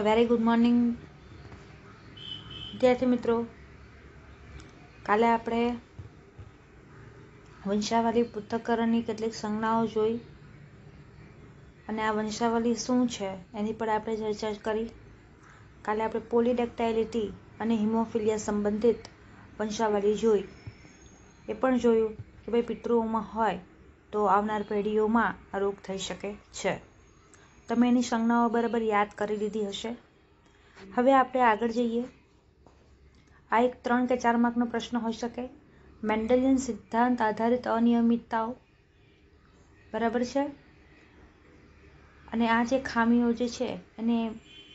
very good morning વિદ્યાર્થી મિત્રો કાલે આપણે વંશાવલી પુસ્તકરણની કેટલીક સંજ્ઞાઓ જોઈ અને આ વંશાવલી શું છે એની પર આપણે ચર્ચા કરી કાલે આપણે પોલીડેક્ટાઇલિટી અને હિમોફિલિયા સંબંધિત વંશાવલી જોઈ એ પણ જોયું કે ભાઈ પિતૃઓમાં હોય તો આવનાર પેઢીઓમાં આ રોગ થઈ શકે છે તમે એની સંજ્ઞાઓ બરાબર યાદ કરી લીધી હશે હવે આપણે આગળ જઈએ આ એક ત્રણ કે ચાર માર્કનો પ્રશ્ન હોઈ શકે મેન્ડેલિયન સિદ્ધાંત આધારિત અનિયમિતતાઓ બરાબર છે અને આ જે ખામીઓ જે છે એને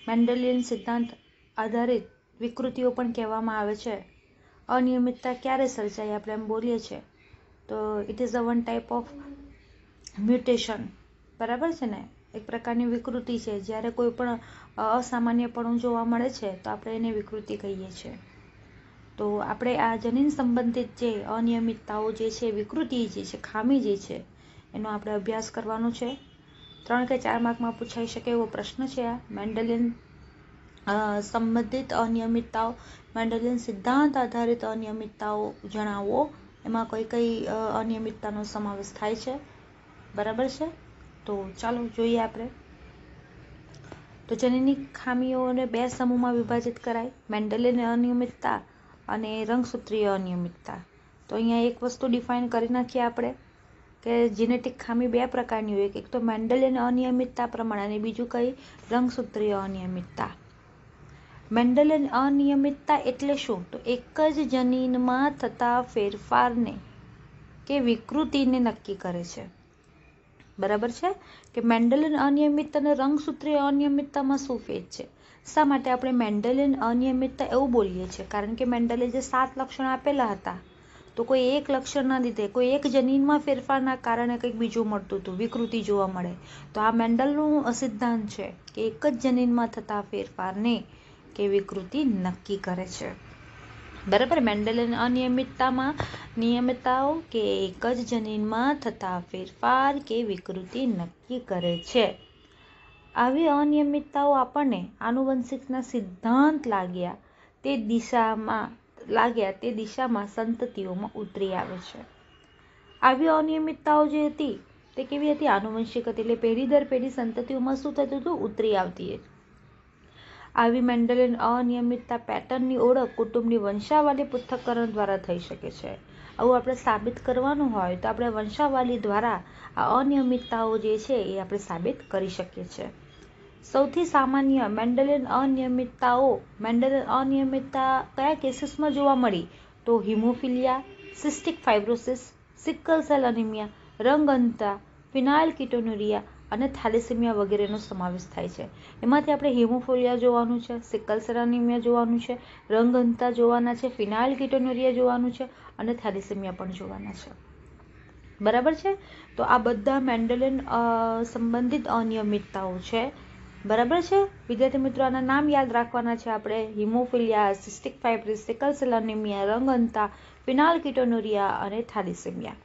મેન્ડેલિયન સિદ્ધાંત આધારિત વિકૃતિઓ પણ કહેવામાં આવે છે અનિયમિતતા ક્યારે સર્જાય આપણે એમ બોલીએ છીએ તો it is a one type of mutation બરાબર છે ને એક પ્રકારની વિકૃતિ છે જ્યારે કોઈ પણ અસામાન્યપણું જોવા મળે છે તો આપણે એને વિકૃતિ કહીએ છીએ તો આપણે આ જનીન સંબંધિત જે અનિયમિતતાઓ જે છે વિકૃતિ જે છે ખામી જે છે એનો આપણે અભ્યાસ કરવાનો છે ત્રણ કે ચાર માર્કમાં પૂછાઈ શકે એવો પ્રશ્ન છે આ મેન્ડેલિયન સંબંધિત અનિયમિતતાઓ મેન્ડેલિયન સિદ્ધાંત આધારિત અનિયમિતતાઓ જણાવો એમાં કઈ કઈ અનિયમિતતાનો સમાવેશ થાય છે બરાબર છે તો ચાલો જોઈએ આપણે તો જનીની ખામીઓને બે સમૂહમાં વિભાજિત કરાય મેન્ડેલિયન અનિયમિતતા અને રંગસૂત્રીય અનિયમિતતા તો અહીંયા એક વસ્તુ ડિફાઇન કરી નાખીએ આપણે કે જીનેટિક ખામી બે પ્રકારની હોય એક તો મેન્ડેલિયન અનિયમિતતા પ્રમાણે અને બીજું કઈ રંગસૂત્રીય અનિયમિતતા મેન્ડેલિયન અનિયમિતતા એટલે શું તો એક જ જનીનમાં થતા ફેરફારને કે વિકૃતિને નક્કી કરે છે બરાબર છે કે મેન્ડેલિન અનિયમિતતા અને રંગસૂત્રીય અનિયમિતતામાં શું ભેદ છે શા માટે આપણે મેન્ડેલિન અનિયમિતતા એવું બોલીએ છીએ કારણ કે મેન્ડેલે જે સાત લક્ષણ આપેલા હતા તો કોઈ એક લક્ષણના લીધે કોઈ એક જનીનમાં ફેરફારના કારણે કંઈક બીજું મળતું હતું વિકૃતિ જોવા મળે તો આ મેન્ડલનું સિદ્ધાંત છે કે એક જ જનીનમાં થતા ફેરફારને કે વિકૃતિ નક્કી કરે છે બરાબર મેન્ડેલિયન અનિયમિતતામાં નિયમિતતાઓ કે એક જ જનીનમાં થતા ફેરફાર કે વિકૃતિ નક્કી કરે છે આવી અનિયમિતતાઓ આપણને આનુવંશિકના સિદ્ધાંત લાગ્યા તે દિશામાં લાગ્યા તે દિશામાં સંતતિઓમાં ઉતરી આવે છે આવી અનિયમિતતાઓ જે હતી તે કેવી હતી આનુવંશિક હતી એટલે પેઢી દર પેઢી સંતતિઓમાં શું થતું હતું ઉતરી આવતી હતી આવી મેન્ડેલિન અનિયમિતતા પેટર્નની ઓળખ કુટુંબની વંશાવલી પૃથ્થકરણ દ્વારા થઈ શકે છે આવું આપણે સાબિત કરવાનું હોય તો આપણે વંશાવલી દ્વારા આ અનિયમિતતાઓ જે છે એ આપણે સાબિત કરી શકીએ છીએ સૌથી સામાન્ય મેન્ડેલિન અનિયમિતતાઓ મેન્ડેલિન અનિયમિતતા કયા કેસીસમાં જોવા મળી તો haemophilia cystic fibrosis sickle cell anaemia રંગ અંતા ફિનાઇલ કિટોનુરિયા અને થેલેસેમિયા વગેરેનો સમાવેશ થાય છે એમાંથી આપણે હિમોફોલિયા જોવાનું છે સિકલ સેરાનિમિયા જોવાનું છે રંગહંતા જોવાના છે ફિનાઇલ કિટોનોરિયા જોવાનું છે અને થેલેસેમિયા પણ જોવાના છે બરાબર છે તો આ બધા મેન્ડેલિન સંબંધિત અનિયમિતતાઓ છે બરાબર છે વિદ્યાર્થી મિત્રો આના નામ યાદ રાખવાના છે આપણે haemophilia cystic fibrosis sickle cell રંગહંતા ફિનાઇલ કિટોનોરિયા અને થાલિસેમિયા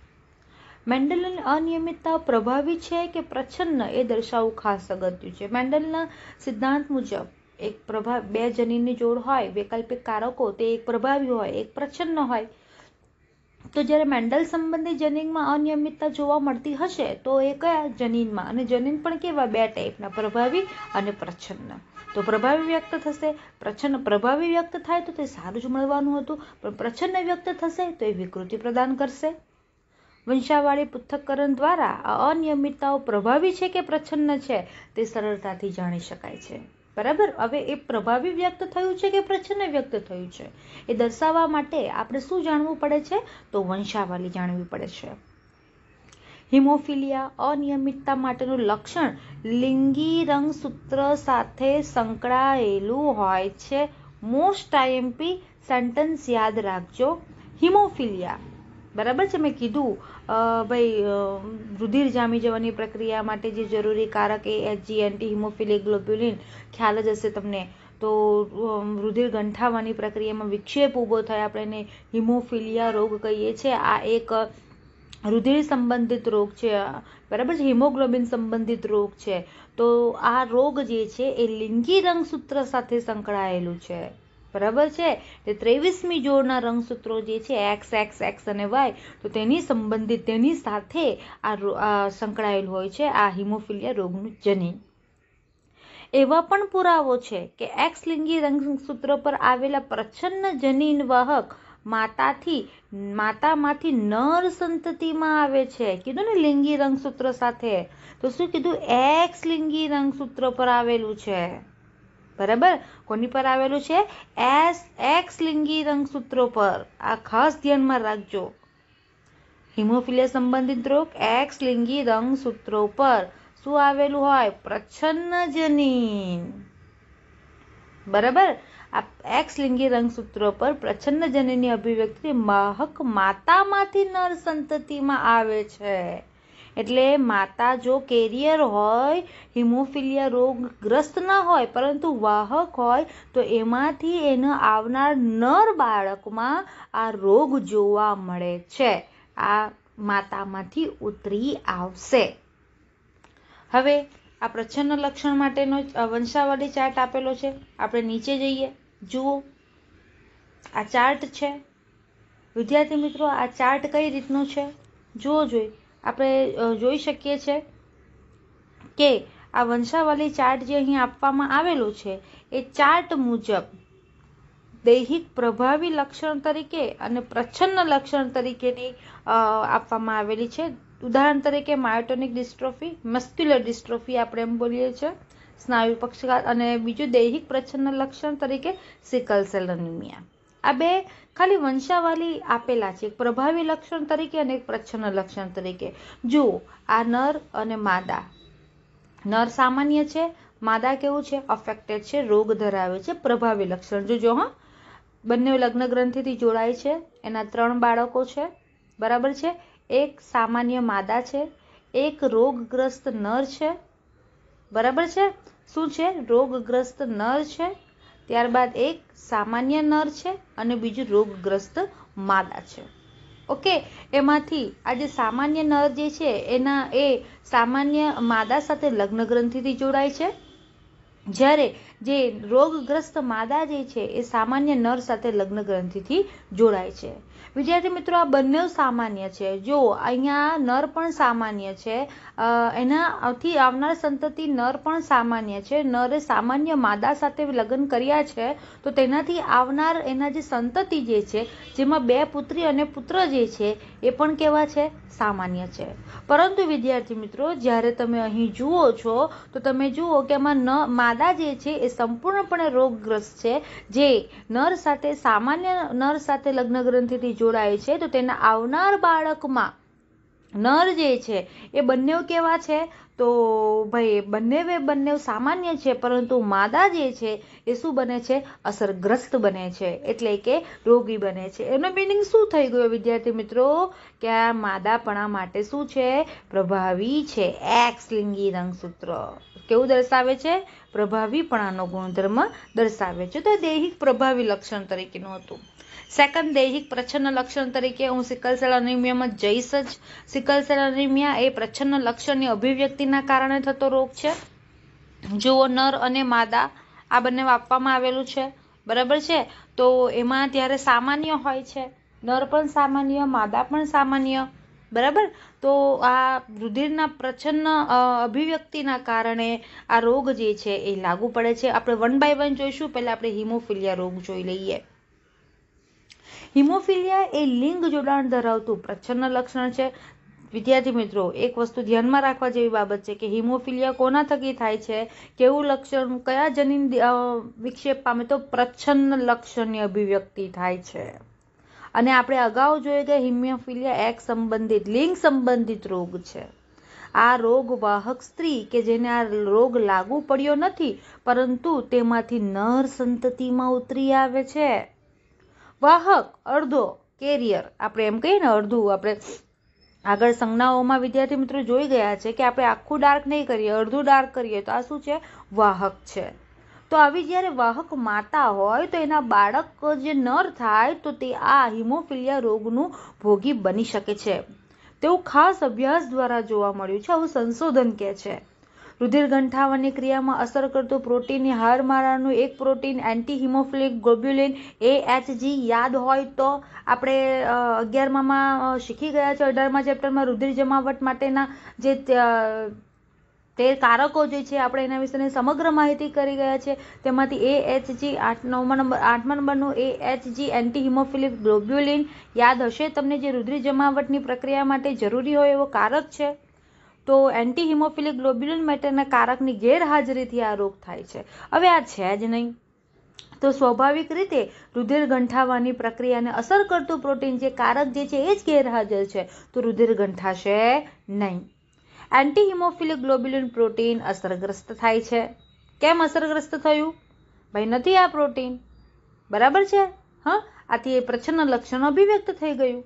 મેન્ડલની અનિયમિતતા પ્રભાવી છે કે પ્રછન્ન એ દર્શાવવું ખાસ અગત્યું છે મેન્ડલના સિદ્ધાંત મુજબ એક પ્રભાવ બે જનીનની જોડ હોય વૈકલ્પિક કારકો તે એક પ્રભાવી હોય એક પ્રચ્છન્ન હોય તો જ્યારે મેન્ડલ સંબંધી જનીનમાં અનિયમિતતા જોવા મળતી હશે તો એ કયા જનીનમાં અને જનીન પણ કેવા બે ટાઈપના પ્રભાવી અને પ્રચ્છન્ન તો પ્રભાવી વ્યક્ત થશે પ્રછન્ન પ્રભાવી વ્યક્ત થાય તો તે સારું જ મળવાનું હતું પણ પ્રછન્ન વ્યક્ત થશે તો એ વિકૃતિ પ્રદાન કરશે વંશાવાળી પૃથ્થકરણ દ્વારા આ અનિયમિતતાઓ પ્રભાવી છે કે પ્રછન્ન છે તે સરળતાથી જાણી શકાય છે બરાબર હવે એ પ્રભાવી વ્યક્ત થયું છે કે પ્રચ્છન્ન વ્યક્ત થયું છે એ દર્શાવવા માટે આપણે શું જાણવું પડે છે તો વંશાવાળી જાણવી પડે છે હિમોફિલિયા અનિયમિતતા માટેનું લક્ષણ લિંગી રંગ સૂત્ર સાથે સંકળાયેલું હોય છે મોસ્ટ આઈએમપી સેન્ટન્સ યાદ રાખજો હિમોફિલિયા બરાબર છે મેં કીધું ભાઈ રુધિર જામી જવાની પ્રક્રિયા માટે જે જરૂરી કારક એ એચજી એન્ટી હિમોફિલિક ગ્લોબ્યુલિન ખ્યાલ જ હશે તમને તો રુધિર ગંઠાવાની પ્રક્રિયામાં વિક્ષેપ ઊભો થાય આપણે એને હિમોફિલિયા રોગ કહીએ છીએ આ એક રુધિર સંબંધિત રોગ છે બરાબર છે હિમોગ્લોબિન સંબંધિત રોગ છે તો આ રોગ જે છે એ લિંગી રંગસૂત્ર સાથે સંકળાયેલું છે બરાબર છે તે ત્રેવીસમી જોડના રંગસૂત્રો જે છે એક્સ એક્સ એક્સ અને વાય તો તેની સંબંધિત તેની સાથે આ સંકળાયેલ હોય છે આ હિમોફિલિયા રોગનું જનીન એવા પણ પુરાવો છે કે એક્સ લિંગી રંગસૂત્ર પર આવેલા પ્રચ્છન્ન જનીન વાહક માતાથી માતામાંથી નર સંતતિમાં આવે છે કીધું ને લિંગી રંગસૂત્ર સાથે તો શું કીધું એક્સ લિંગી રંગસૂત્ર પર આવેલું છે બરાબર કોની પર આવેલું છે એસ એક્સ લિંગી રંગસૂત્રો પર આ ખાસ ધ્યાનમાં રાખજો હિમોફિલિયા સંબંધિત રોગ એક્સ લિંગી રંગસૂત્રો પર શું આવેલું હોય પ્રચ્છન્ન જનીન બરાબર આ એક્સ લિંગી રંગસૂત્રો પર પ્રચ્છન્ન જનીનની અભિવ્યક્તિ માહક માતામાંથી નર સંતતિમાં આવે છે એટલે માતા જો કેરિયર હોય હિમોફિલિયા રોગગ્રસ્ત ન હોય પરંતુ વાહક હોય તો એમાંથી એને આવનાર નર બાળકમાં આ રોગ જોવા મળે છે આ માતામાંથી ઉતરી આવશે હવે આ પ્રચ્છન્ન લક્ષણ માટેનો વંશાવળી ચાર્ટ આપેલો છે આપણે નીચે જઈએ જુઓ આ ચાર્ટ છે વિદ્યાર્થી મિત્રો આ ચાર્ટ કઈ રીતનો છે જુઓ જોઈએ આપણે જોઈ શકીએ છીએ કે આ વંશાવલી ચાર્ટ જે અહીં આપવામાં આવેલું છે એ ચાર્ટ મુજબ દૈહિક પ્રભાવી લક્ષણ તરીકે અને પ્રચ્છન્ન લક્ષણ તરીકેની આપવામાં આવેલી છે ઉદાહરણ તરીકે માયોટોનિક ડિસ્ટ્રોફી મસ્ક્યુલર ડિસ્ટ્રોફી આપણે એમ બોલીએ છીએ સ્નાયુ પક્ષઘાત અને બીજું દૈહિક પ્રચ્છન્ન લક્ષણ તરીકે સિકલ સેલ એનિમિયા આ બે ખાલી વંશાવલી આપેલા છે એક પ્રભાવી લક્ષણ તરીકે અને એક પ્રચ્છન્ન લક્ષણ તરીકે જુઓ આ નર અને માદા નર સામાન્ય છે માદા કેવું છે અફેક્ટેડ છે રોગ ધરાવે છે પ્રભાવી લક્ષણ જોજો હા બંને લગ્ન ગ્રંથિથી જોડાય છે એના ત્રણ બાળકો છે બરાબર છે એક સામાન્ય માદા છે એક રોગગ્રસ્ત નર છે બરાબર છે શું છે રોગગ્રસ્ત નર છે ત્યારબાદ એક સામાન્ય નર છે અને બીજું રોગગ્રસ્ત માદા છે ઓકે એમાંથી આ જે સામાન્ય નર જે છે એના એ સામાન્ય માદા સાથે લગ્ન ગ્રંથિથી જોડાય છે જ્યારે જે રોગગ્રસ્ત માદા જે છે એ સામાન્ય નર સાથે લગ્ન ગ્રંથિથી જોડાય છે વિદ્યાર્થી મિત્રો આ બંને સામાન્ય છે જો અહીંયા નર પણ સામાન્ય છે એનાથી આવનાર સંતતિ નર પણ સામાન્ય છે નરે સામાન્ય માદા સાથે લગ્ન કર્યા છે તો તેનાથી આવનાર એના જે સંતતિ જે છે જેમાં બે પુત્રી અને પુત્ર જે છે એ પણ કેવા છે સામાન્ય છે પરંતુ વિદ્યાર્થી મિત્રો જ્યારે તમે અહીં જુઓ છો તો તમે જુઓ કે આમાં ન માદા જે છે એ સંપૂર્ણપણે રોગગ્રસ્ત છે જે નર સાથે સામાન્ય નર સાથે લગ્ન ગ્રંથિથી જોડી જોડાય છે તો તેના આવનાર બાળકમાં નર જે છે એ બંને કેવા છે તો ભાઈ બંને બંને સામાન્ય છે પરંતુ માદા જે છે એ શું બને છે અસરગ્રસ્ત બને છે એટલે કે રોગી બને છે એનો મિનિંગ શું થઈ ગયો વિદ્યાર્થી મિત્રો કે આ માદાપણા માટે શું છે પ્રભાવી છે એક્સ લિંગી રંગસૂત્ર કેવું દર્શાવે છે પ્રભાવીપણાનો ગુણધર્મ દર્શાવે છે તો દૈહિક પ્રભાવી લક્ષણ તરીકેનું હતું સેકન્ડ દૈહિક પ્રચ્છન્ન લક્ષણ તરીકે હું સિકલ સેલ અનિમિયામાં જઈશ જ સિકલ સેલ અનિમિયા એ પ્રચ્છન્ન લક્ષણની અભિવ્યક્તિના કારણે થતો રોગ છે જુઓ નર અને માદા આ બંને આપવામાં આવેલું છે બરાબર છે તો એમાં ત્યારે સામાન્ય હોય છે નર પણ સામાન્ય માદા પણ સામાન્ય બરાબર તો આ રુધિરના પ્રછન્ન અભિવ્યક્તિના કારણે આ રોગ જે છે એ લાગુ પડે છે આપણે વન બાય વન જોઈશું પહેલાં આપણે હિમોફિલિયા રોગ જોઈ લઈએ હિમોફિલિયા એ લિંગ જોડાણ ધરાવતું પ્રચ્છન્ન લક્ષણ છે વિદ્યાર્થી મિત્રો એક વસ્તુ ધ્યાનમાં રાખવા જેવી બાબત છે કે હિમોફિલિયા કોના થકી થાય છે કેવું લક્ષણ કયા જનીન વિક્ષેપ પામે તો પ્રચ્છન્ન લક્ષણની અભિવ્યક્તિ થાય છે અને આપણે અગાઉ જોઈ કે હિમોફિલિયા એક સંબંધિત લિંગ સંબંધિત રોગ છે આ રોગ વાહક સ્ત્રી કે જેને આ રોગ લાગુ પડ્યો નથી પરંતુ તેમાંથી નર સંતતિમાં ઉતરી આવે છે વાહક અડધો કેરિયર આપણે એમ કહીએ ને અડધું આપણે આગળ સંજ્ઞાઓમાં વિદ્યાર્થી મિત્રો જોઈ ગયા છે કે આપણે આખું ડાર્ક નહીં કરીએ અડધું ડાર્ક કરીએ તો આ શું છે વાહક છે તો આવી જ્યારે વાહક માતા હોય તો એના બાળક જે નર થાય તો તે આ હિમોફિલિયા રોગનું ભોગી બની શકે છે તેવું ખાસ અભ્યાસ દ્વારા જોવા મળ્યું છે આવું સંશોધન કહે છે રુધિર ગંઠાવાની ક્રિયામાં અસર કરતું પ્રોટીન હારમારાનું એક protein anti haemophilic globulin A H G યાદ હોય તો આપણે અગિયારમાં શીખી ગયા છે અઢારમા ચેપ્ટરમાં રુધિર જમાવટ માટેના જે તે કારકો જે છે આપણે એના વિશેની સમગ્ર માહિતી કરી ગયા છે તેમાંથી એ એચ જી આઠ નવમા નંબર આઠમા નંબરનું એ એચ જી એન્ટી હિમોફિલિક ગ્લોબ્યુલિન યાદ હશે તમને જે રુધિર જમાવટની પ્રક્રિયા માટે જરૂરી હોય એવો કારક છે તો એન્ટી હિમોફિલિક ગ્લોબ્યુલિન મેટરના કારકની ગેરહાજરીથી આ રોગ થાય છે હવે આ છે જ નહીં તો સ્વાભાવિક રીતે રુધિર ગંઠાવાની પ્રક્રિયાને અસર કરતું પ્રોટીન જે કારક જે છે એ જ ગેરહાજર છે તો રુધિર ગંઠાશે નહીં એન્ટી હિમોફિલિક ગ્લોબ્યુલિન પ્રોટીન અસરગ્રસ્ત થાય છે કેમ અસરગ્રસ્ત થયું ભાઈ નથી આ પ્રોટીન બરાબર છે હા આથી એ પ્રચ્છન્ન લક્ષણ અભિવ્યક્ત થઈ ગયું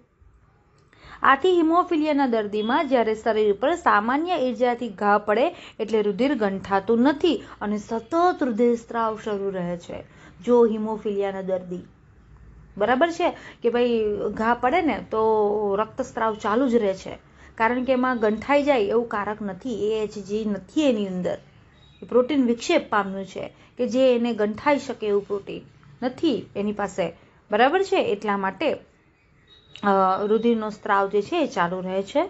આથી હિમોફિલિયાના દર્દીમાં જ્યારે શરીર પર સામાન્ય ઈજાથી ઘા પડે એટલે રુધિર ગંઠાતું નથી અને સતત રુધિરસ્ત્રાવ શરૂ રહે છે જો હિમોફિલિયાના દર્દી બરાબર છે કે ભાઈ ઘા પડે ને તો રક્તસ્ત્રાવ ચાલુ જ રહે છે કારણ કે એમાં ગંઠાઈ જાય એવું કારક નથી એ એચજી નથી એની અંદર પ્રોટીન વિક્ષેપ પામ્યું છે કે જે એને ગંઠાઈ શકે એવું પ્રોટીન નથી એની પાસે બરાબર છે એટલા માટે રુધિરનો સ્ત્રાવ જે છે એ ચાલુ રહે છે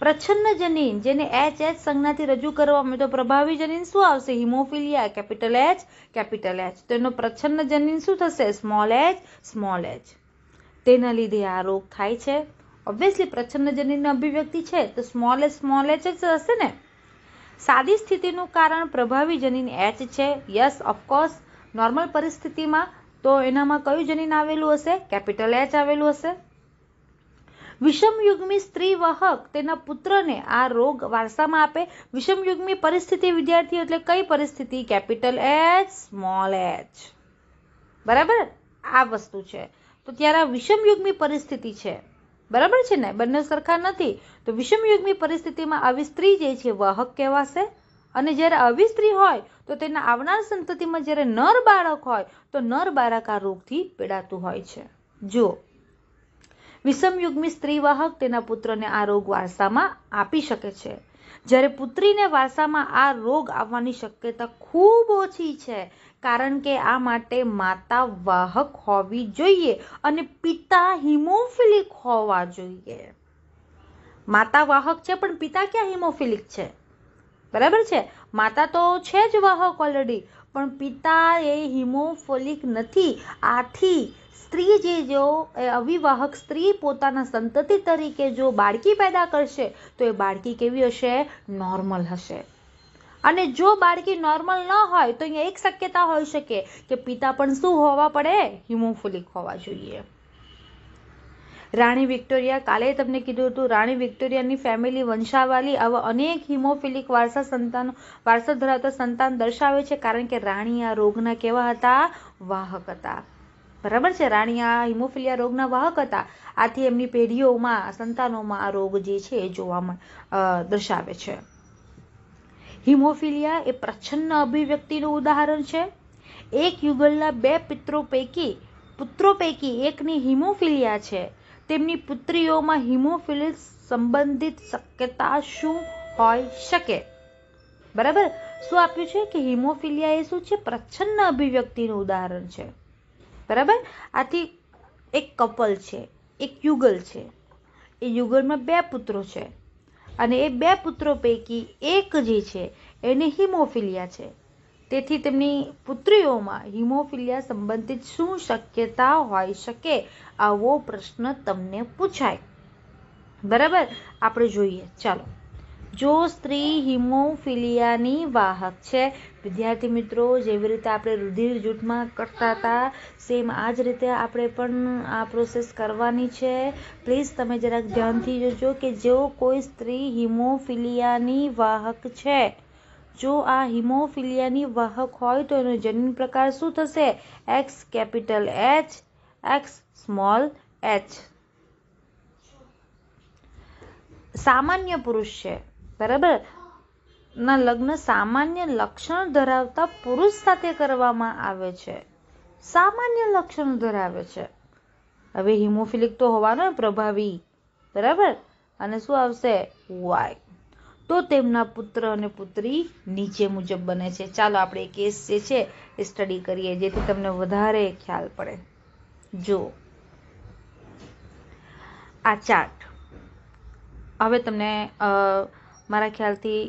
પ્રચ્છન્ન જનીન જેને એચ એચ સંજ્ઞાથી રજૂ કરવામાં તો પ્રભાવી જનીન શું આવશે haemophilia capital H capital H તો એનો પ્રચ્છન્ન જનીન શું થશે સ્મોલ એચ સ્મોલ એચ તેના લીધે આ રોગ થાય છે ઓબ્વિયસલી પ્રચ્છન્ન જનીનની અભિવ્યક્તિ છે તો સ્મોલ એચ સ્મોલ એચ જ હશે ને સાદી સ્થિતિનું કારણ પ્રભાવી જનીન એચ છે યસ ઓફકોર્સ નોર્મલ પરિસ્થિતિમાં તો એનામાં કયું જનીન આવેલું હશે કેપિટલ એચ આવેલું હશે વિષમયુગમી સ્ત્રી વાહક તેના પુત્રને આ રોગ વારસામાં આપે વિષમયુગમી પરિસ્થિતિ વિદ્યાર્થીઓ એટલે કઈ પરિસ્થિતિ કેપિટલ એચ સ્મોલ એચ બરાબર આ વસ્તુ છે તો ત્યારે આ વિષમયુગમી પરિસ્થિતિ છે બરાબર છે ને બંને સરખા નથી તો વિષમયુગમી પરિસ્થિતિમાં આવી સ્ત્રી જે છે વાહક કહેવાશે અને જ્યારે આવી સ્ત્રી હોય તો તેના આવનાર સંતતિમાં જ્યારે નર બાળક હોય તો નર બાળક આ રોગથી પીડાતું હોય છે જો વિષમયુગમી સ્ત્રીવાહક તેના પુત્રને આ રોગ વારસામાં આપી શકે છે જ્યારે પુત્રીને વારસામાં આ રોગ આવવાની શક્યતા ખૂબ ઓછી છે કારણ કે આ માટે માતા વાહક હોવી જોઈએ અને પિતા હિમોફિલિક હોવા જોઈએ માતા વાહક છે પણ પિતા ક્યાં હિમોફિલિક છે બરાબર છે માતા તો છે જ વાહક ઓલરેડી પણ પિતા એ હિમોફોલિક નથી આથી સ્ત્રી જે જો એ અવિવાહક સ્ત્રી પોતાના સંતતિ તરીકે જો બાળકી પેદા કરશે તો એ બાળકી કેવી હશે નોર્મલ હશે અને જો બાળકી નોર્મલ ન હોય તો અહીંયા એક શક્યતા હોઈ શકે કે પિતા પણ શું હોવા પડે હિમોફિલિક હોવા જોઈએ રાણી વિક્ટોરિયા કાલે તમને કીધું હતું રાણી વિક્ટોરિયાની ફેમિલી વંશાવાલી આવા અનેક હિમોફિલિક વારસા સંતાન વારસો ધરાવતા સંતાન દર્શાવે છે કારણ કે રાણી આ રોગના કેવા હતા વાહક હતા બરાબર છે રાણી આ હિમોફિલિયા રોગના વાહક હતા આથી એમની પેઢીઓમાં સંતાનોમાં આ રોગ જે છે એ જોવા દર્શાવે છે હિમોફિલિયા એ પ્રછન્ન અભિવ્યક્તિનું ઉદાહરણ છે એક યુગલના બે પિત્રો પૈકી પુત્રો પૈકી એકની હિમોફિલિયા છે તેમની પુત્રીઓમાં હિમોફિલિસ સંબંધિત શક્યતા શું હોય શકે બરાબર શું આપ્યું છે કે હિમોફિલિયા એ શું છે પ્રછન્ન અભિવ્યક્તિનું ઉદાહરણ છે બરાબર આથી એક કપલ છે એક યુગલ છે એ યુગલમાં બે પુત્રો છે અને એ બે પુત્રો પૈકી એક જે છે એને હિમોફિલિયા છે તેથી તેમની પુત્રીઓમાં હિમોફિલિયા સંબંધિત શું શક્યતા હોઈ શકે આવો પ્રશ્ન તમને પૂછાય બરાબર આપણે જોઈએ ચાલો જો સ્ત્રી હિમોફિલિયાની વાહક છે વિદ્યાર્થી મિત્રો જેવી રીતે આપણે રુધિર જૂથમાં કરતા હતા સેમ આ જ રીતે આપણે પણ આ પ્રોસેસ કરવાની છે પ્લીઝ તમે જરાક ધ્યાનથી જોજો કે જો કોઈ સ્ત્રી હિમોફિલિયાની વાહક છે જો આ હિમોફિલિયાની વાહક હોય તો એનો જન્મ પ્રકાર શું થશે X capital H X small H સામાન્ય પુરુષ છે બરાબર ના લગ્ન સામાન્ય લક્ષણ ધરાવતા પુરુષ સાથે કરવામાં આવે છે સામાન્ય લક્ષણો ધરાવે છે હવે હિમોફિલિક તો હોવાનો પ્રભાવી બરાબર અને શું આવશે વાય તો તેમના પુત્ર અને પુત્રી નીચે મુજબ બને છે ચાલો આપણે કેસ જે છે એ સ્ટડી કરીએ જેથી તમને વધારે ખ્યાલ પડે જો આ ચાર્ટ હવે તમને મારા ખ્યાલથી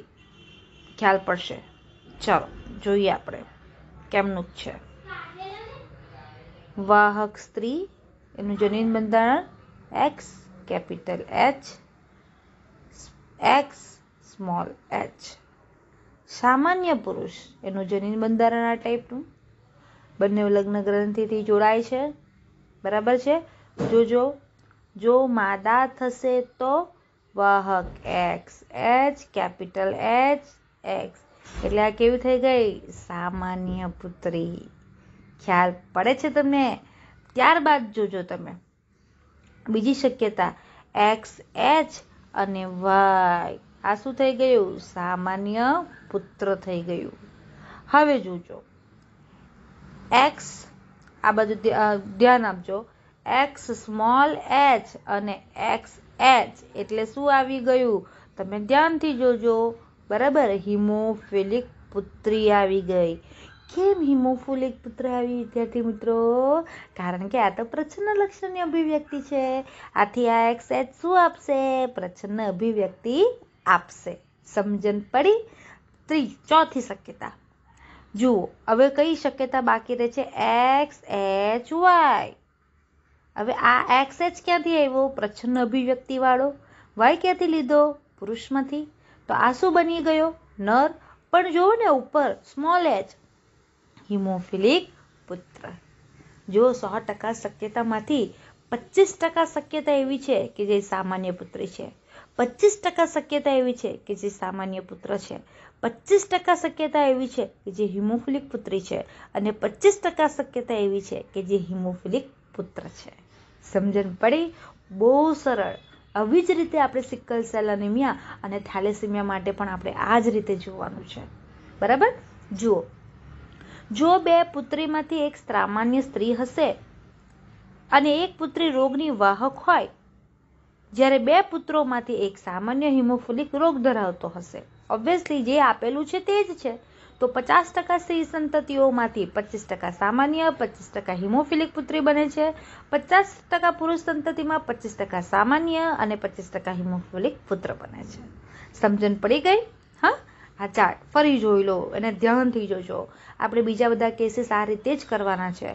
ખ્યાલ પડશે ચાલો જોઈએ આપણે કેમનું છે વાહક સ્ત્રી એનું જનીન બંધારણ X capital H X small H સામાન્ય પુરુષ એનું જનીન બંધારણ આ ટાઈપનું બંને લગ્ન ગ્રંથિથી જોડાય છે બરાબર છે જો જો જો માદા થશે તો વાહક X H capital H X એટલે આ કેવી થઈ ગઈ સામાન્ય પુત્રી ખ્યાલ પડે છે તમને ત્યારબાદ જોજો તમે બીજી શક્યતા એક્સ એચ અને વાય આ શું થઈ ગયું સામાન્ય પુત્ર થઈ ગયું હવે જોજો એક્સ આ બધું ધ્યાન આપજો એક્સ સ્મોલ એચ અને એક્સ એચ એટલે શું આવી ગયું તમે ધ્યાનથી જોજો બરાબર હિમોફિલિક પુત્રી આવી ગઈ કેમ હિમોફિલિક પુત્ર આવી વિદ્યાર્થી મિત્રો કારણ કે આ તો પ્રચ્છન્ન લક્ષણની અભિવ્યક્તિ છે આથી આ એક્સ એચ શું આપશે પ્રચ્છન્ન અભિવ્યક્તિ આપશે સમજણ પડી ત્રી ચોથી શક્યતા જુઓ હવે કઈ શક્યતા બાકી રહે છે એક્સ એચ વાય હવે આ એક્સ એચ ક્યાંથી આવ્યો પ્રચ્છન્ન અભિવ્યક્તિવાળો વાય ક્યાંથી લીધો પુરુષમાંથી તો આ શું બની ગયો નર પણ જુઓ ને ઉપર સ્મોલ એચ હિમોફિલિક પુત્ર જો સો ટકા શક્યતામાંથી પચીસ ટકા શક્યતા એવી છે કે જે સામાન્ય પુત્રી છે પચીસ ટકા શક્યતા એવી છે કે જે સામાન્ય પુત્ર છે પચીસ ટકા શક્યતા એવી છે કે જે હિમોફિલિક પુત્રી છે અને પચીસ ટકા શક્યતા એવી છે કે જે હિમોફિલિક પુત્ર છે સમજણ પડી બહુ સરળ આવી જ રીતે આપણે સિકલ સેલ અનિમિયા અને થેલેસેમિયા માટે પણ આપણે આ જ રીતે જોવાનું છે બરાબર જુઓ જો બે પુત્રીમાંથી એક સામાન્ય સ્ત્રી હશે અને એક પુત્રી રોગની વાહક હોય જ્યારે બે પુત્રોમાંથી એક સામાન્ય હિમોફિલિક રોગ ધરાવતો હશે ઓબ્વિયસલી જે આપેલું છે તે જ છે તો પચાસ ટકા સ્ત્રી સંતતિઓમાંથી પચીસ ટકા સામાન્ય પચીસ ટકા હિમોફિલિક પુત્રી બને છે પચાસ ટકા પુરુષ સંતતિમાં પચીસ ટકા સામાન્ય અને પચીસ ટકા હિમોફિલિક પુત્ર બને છે સમજણ પડી ગઈ હા હા ચાર્ટ ફરી જોઈ લો અને ધ્યાનથી જોજો આપણે બીજા બધા કેસીસ આ રીતે જ કરવાના છે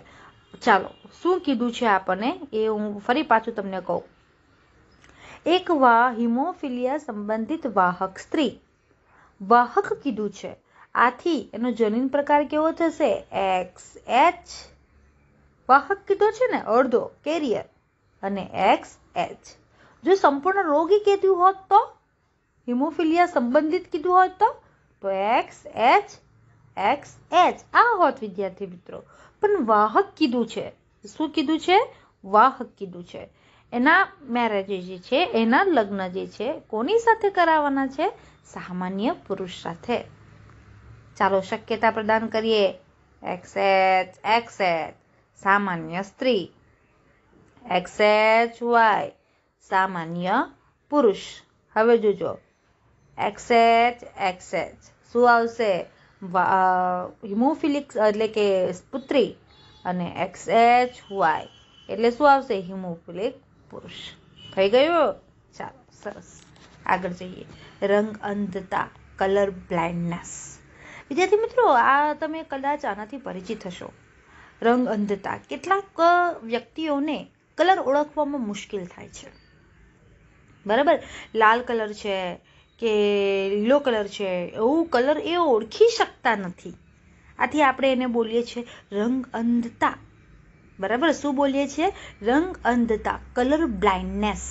ચાલો શું કીધું છે આપણને એ હું ફરી પાછું તમને કહું એક વા હિમોફિલિયા સંબંધિત વાહક સ્ત્રી વાહક કીધું છે આથી એનો જનીન પ્રકાર કેવો થશે એક્સ એચ વાહક કીધો છે ને અડધો કેરિયર અને એક્સ એચ જો સંપૂર્ણ રોગી કહેતું હોત તો હિમોફિલિયા સંબંધિત કીધું હોત તો તો એક્સ એચ એક્સ એચ આ હોત વિદ્યાર્થી મિત્રો પણ વાહક કીધું છે શું કીધું છે વાહક કીધું છે એના મેરેજ જે છે એના લગ્ન જે છે કોની સાથે કરાવવાના છે સામાન્ય પુરુષ સાથે ચાલો શક્યતા પ્રદાન કરીએ એક્સએચ એક્સએચ સામાન્ય સ્ત્રી એક્સએચ વાય સામાન્ય પુરુષ હવે જોજો એક્સેચ એક્સેચ શું આવશે હિમોફિલિક્સ એટલે કે પુત્રી અને એક્સએચ વાય એટલે શું આવશે હિમોફિલિક પુરુષ થઈ ગયો ચાલો સરસ આગળ જઈએ રંગ અંધતા કલર બ્લાઇન્ડનેસ વિદ્યાર્થી મિત્રો આ તમે કદાચ આનાથી પરિચિત હશો રંગ અંધતા કેટલાક વ્યક્તિઓને કલર ઓળખવામાં મુશ્કેલ થાય છે બરાબર લાલ કલર છે કે લીલો કલર છે એવું કલર એ ઓળખી શકતા નથી આથી આપણે એને બોલીએ છીએ રંગ અંધતા બરાબર શું બોલીએ છીએ રંગ અંધતા કલર બ્લાઇન્ડનેસ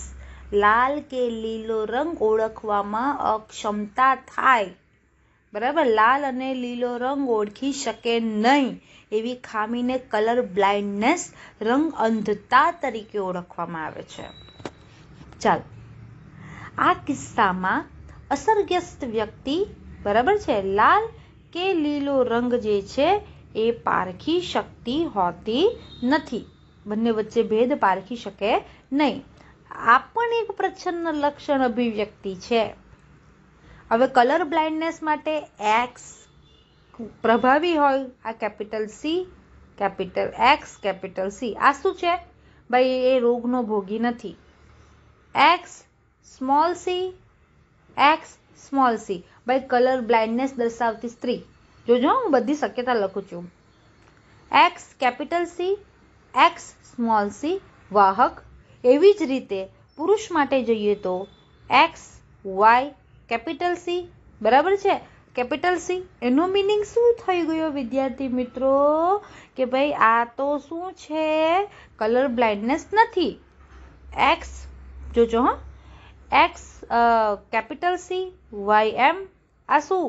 લાલ કે લીલો રંગ ઓળખવામાં અક્ષમતા થાય બરાબર લાલ અને લીલો રંગ ઓળખી શકે નહીં એવી ખામીને કલર બ્લાઇન્ડનેસ રંગ અંધતા તરીકે ઓળખવામાં આવે છે ચાલ આ કિસ્સામાં અસરગ્રસ્ત વ્યક્તિ બરાબર છે લાલ કે લીલો રંગ જે છે એ પારખી શકતી હોતી નથી બંને વચ્ચે ભેદ પારખી શકે નહીં આ પણ એક પ્રચ્છન્ન લક્ષણ અભિવ્યક્તિ છે હવે કલર બ્લાઇન્ડનેસ માટે એક્સ પ્રભાવી હોય આ capital C capital X capital C આ શું છે ભાઈ એ રોગનો ભોગી નથી X small C X small C ભાઈ કલર બ્લાઇન્ડનેસ દર્શાવતી સ્ત્રી જોજો હું બધી શક્યતા લખું છું X capital C X small C વાહક એવી જ રીતે પુરુષ માટે જોઈએ તો એક્સ વાય કેપિટલ સી બરાબર છે કેપિટલ સી એનો મિનિંગ શું થઈ ગયો વિદ્યાર્થી મિત્રો કે ભાઈ આ તો શું છે કલર બ્લાઇન્ડનેસ નથી એક્સ જોજો હા એક્સ કેપિટલ સી વાય એમ આ શું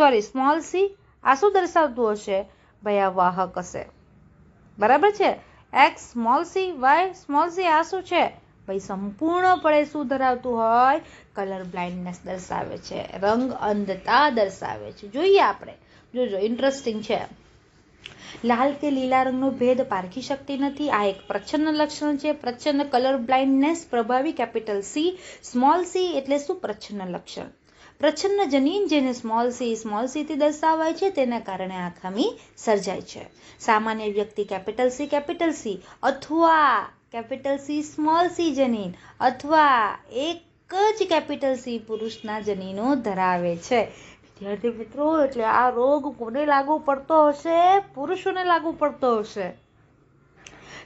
સોરી સ્મોલ સી આ શું દર્શાવતું હશે ભાઈ આ વાહક હશે બરાબર છે X small C Y small C આ શું છે ભાઈ સંપૂર્ણપણે શું ધરાવતું હોય કલર બ્લાઇન્ડનેસ દર્શાવે છે રંગ અંધતા દર્શાવે છે જોઈએ આપણે જોજો ઇન્ટરેસ્ટિંગ છે લાલ કે લીલા રંગનો ભેદ પારખી શકતી નથી આ એક પ્રચ્છન્ન લક્ષણ છે પ્રચ્છન્ન કલર બ્લાઇન્ડનેસ પ્રભાવી કેપિટલ સી સ્મોલ સી એટલે શું પ્રચ્છન્ન લક્ષણ પ્રચ્છન્ન જનીન જેને સ્મોલ સી સ્મોલ સીથી દર્શાવાય છે તેના કારણે આ ખામી સર્જાય છે સામાન્ય વ્યક્તિ કેપિટલ સી કેપિટલ સી અથવા કેપિટલ સી સ્મોલ સી જનીન અથવા એક જ કેપિટલ સી પુરુષના જનીનો ધરાવે છે વિદ્યાર્થી મિત્રો એટલે આ રોગ કોને લાગુ પડતો હશે પુરુષોને લાગુ પડતો હશે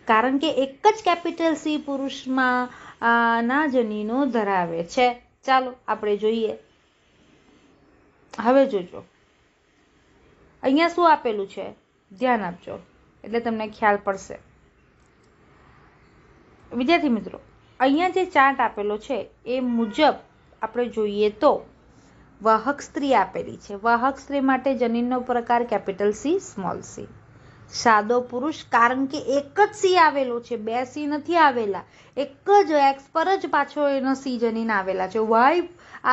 કારણ કે એક જ કેપિટલ સી પુરુષમાં ના જનીનો ધરાવે છે ચાલો આપણે જોઈએ હવે જોજો અહીંયા શું આપેલું છે ધ્યાન આપજો એટલે તમને ખ્યાલ પડશે વિદ્યાર્થી મિત્રો અહીંયા જે ચાર્ટ આપેલો છે એ મુજબ આપણે જોઈએ તો વાહક સ્ત્રી આપેલી છે વાહક સ્ત્રી માટે જનીનનો પ્રકાર કેપિટલ સી સ્મોલ સી સાદો પુરુષ કારણ કે એક જ સી આવેલો છે બે સી નથી આવેલા એક જ એક્સ પર જ પાછો એનો સી જનીન આવેલા છે વાય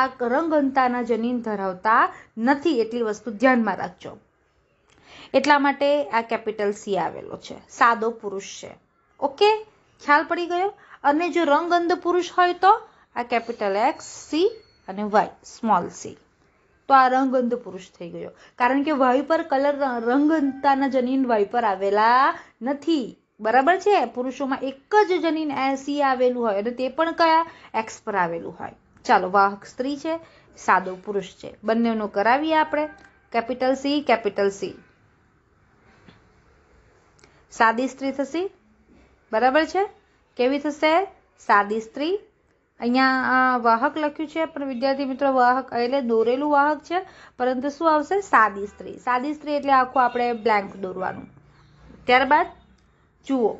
આ રંગંતાના જનીન ધરાવતા નથી એટલી વસ્તુ ધ્યાનમાં રાખજો એટલા માટે આ કેપિટલ સી આવેલો છે સાદો પુરુષ છે ઓકે ખ્યાલ પડી ગયો અને જો રંગ અંધ પુરુષ હોય તો આ કેપિટલ એક્સ સી અને વાય સ્મોલ સી તો આ રંગ અંધ પુરુષ થઈ ગયો કારણ કે વાયુ પર કલર રંગ અંધતાના જનીન વાયુ પર આવેલા નથી બરાબર છે પુરુષોમાં એક જ જનીન સી આવેલું હોય અને તે પણ કયા એક્સ પર આવેલું હોય ચાલો વાહક સ્ત્રી છે સાદો પુરુષ છે બંનેનો કરાવીએ આપણે કેપિટલ સી કેપિટલ સી સાદી સ્ત્રી થશે બરાબર છે કેવી થશે સાદી સ્ત્રી અહીંયા વાહક લખ્યું છે પણ વિદ્યાર્થી મિત્રો વાહક એટલે દોરેલું વાહક છે પરંતુ શું આવશે સાદી સ્ત્રી સાદી સ્ત્રી એટલે આખું આપણે બ્લેન્ક દોરવાનું ત્યારબાદ જુઓ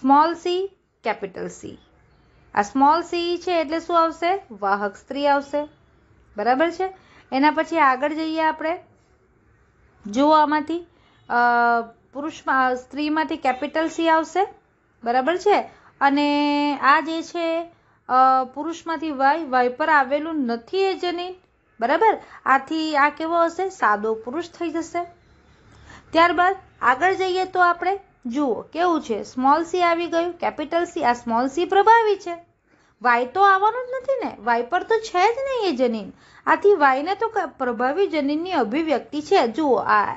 સ્મોલ સી કેપિટલ સી આ સ્મોલ સી છે એટલે શું આવશે વાહક સ્ત્રી આવશે બરાબર છે એના પછી આગળ જઈએ આપણે જુઓ આમાંથી પુરુષમાં સ્ત્રીમાંથી કેપિટલ સી આવશે બરાબર છે અને આ જે છે પુરુષમાંથી વાય વાય પર આવેલું નથી એ જનીન બરાબર આથી આ કેવો હશે સાદો પુરુષ થઈ જશે ત્યારબાદ આગળ જઈએ તો આપણે જુઓ કેવું છે સ્મોલ સી આવી ગયું કેપિટલ સી આ સ્મોલ સી પ્રભાવી છે વાય તો આવવાનું જ નથી ને વાય પર તો છે જ નહીં એ જનીન આથી વાયને તો પ્રભાવી જનીનની અભિવ્યક્તિ છે જુઓ આ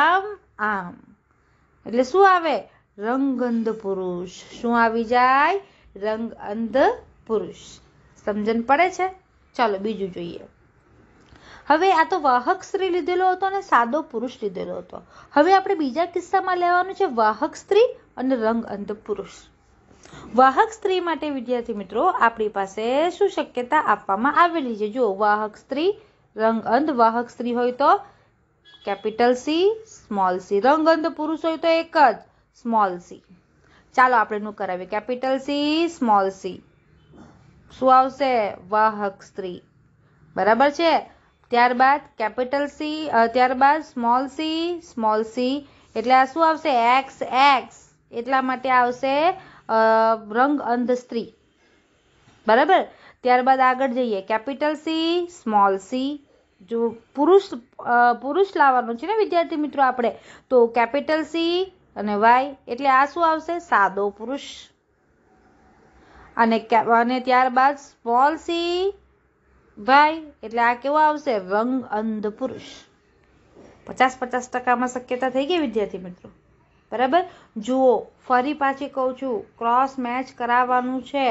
આમ આમ એટલે શું આવે રંગઅંધ પુરુષ શું આવી જાય રંગ અંધ પુરુષ સમજણ પડે છે ચાલો બીજું જોઈએ હવે આ તો વાહક સ્ત્રી લીધેલો હતો અને સાદો પુરુષ લીધેલો હતો હવે આપણે બીજા કિસ્સામાં લેવાનું છે વાહક સ્ત્રી અને રંગ અંધ પુરુષ વાહક સ્ત્રી માટે વિદ્યાર્થી મિત્રો આપણી પાસે શું શક્યતા આપવામાં આવેલી છે જો વાહક સ્ત્રી રંગ અંધ વાહક સ્ત્રી હોય તો કેપિટલ સી સ્મોલ સી રંગ અંધ પુરુષ હોય તો એક જ સ્મોલ સી ચાલો આપણે એનું કરાવીએ કેપિટલ સી સ્મોલ સી શું આવશે વાહક સ્ત્રી બરાબર છે ત્યારબાદ કેપિટલ સી ત્યારબાદ સ્મોલ સી સ્મોલ સી એટલે આ શું આવશે એક્સ એક્સ એટલા માટે આવશે રંગ અંધ સ્ત્રી બરાબર ત્યારબાદ આગળ જઈએ કેપિટલ સી સ્મોલ સી જો પુરુષ પુરુષ લાવવાનો છે ને વિદ્યાર્થી મિત્રો આપણે તો કેપિટલ સી અને વાય એટલે આ શું આવશે સાદો પુરુષ અને અને ત્યારબાદ સ્મોલ સી વાય એટલે આ કેવો આવશે રંગ અંધ પુરુષ પચાસ પચાસ ટકામાં શક્યતા થઈ ગઈ વિદ્યાર્થી મિત્રો બરાબર જુઓ ફરી પાછી કહું છું ક્રોસ મેચ કરાવવાનું છે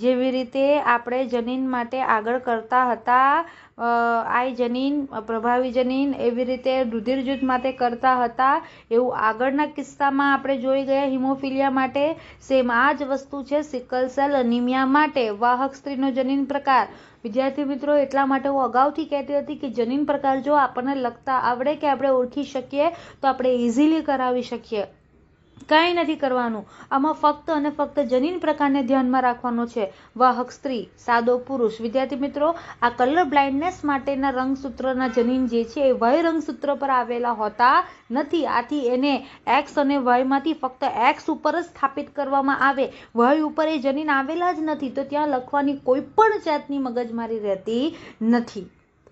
જેવી રીતે આપણે જનીન માટે આગળ કરતા હતા આઈ જનીન પ્રભાવી જનીન એવી રીતે રુધિર જૂથ માટે કરતા હતા એવું આગળના કિસ્સામાં આપણે જોઈ ગયા હિમોફિલિયા માટે સેમ આ જ વસ્તુ છે સિકલ સેલ અનિમિયા માટે વાહક સ્ત્રીનો જનીન પ્રકાર વિદ્યાર્થી મિત્રો એટલા માટે હું અગાઉથી કહેતી હતી કે જનીન પ્રકાર જો આપણને લગતા આવડે કે આપણે ઓળખી શકીએ તો આપણે ઇઝીલી કરાવી શકીએ કાંઈ નથી કરવાનું આમાં ફક્ત અને ફક્ત જનીન પ્રકારને ધ્યાનમાં રાખવાનો છે વાહક સ્ત્રી સાદો પુરુષ વિદ્યાર્થી મિત્રો આ કલર બ્લાઇન્ડનેસ માટેના રંગસૂત્રના જનીન જે છે એ વય રંગસૂત્ર પર આવેલા હોતા નથી આથી એને એક્સ અને વયમાંથી ફક્ત એક્સ ઉપર જ સ્થાપિત કરવામાં આવે વય ઉપર એ જનીન આવેલા જ નથી તો ત્યાં લખવાની કોઈ પણ જાતની મગજમારી રહેતી નથી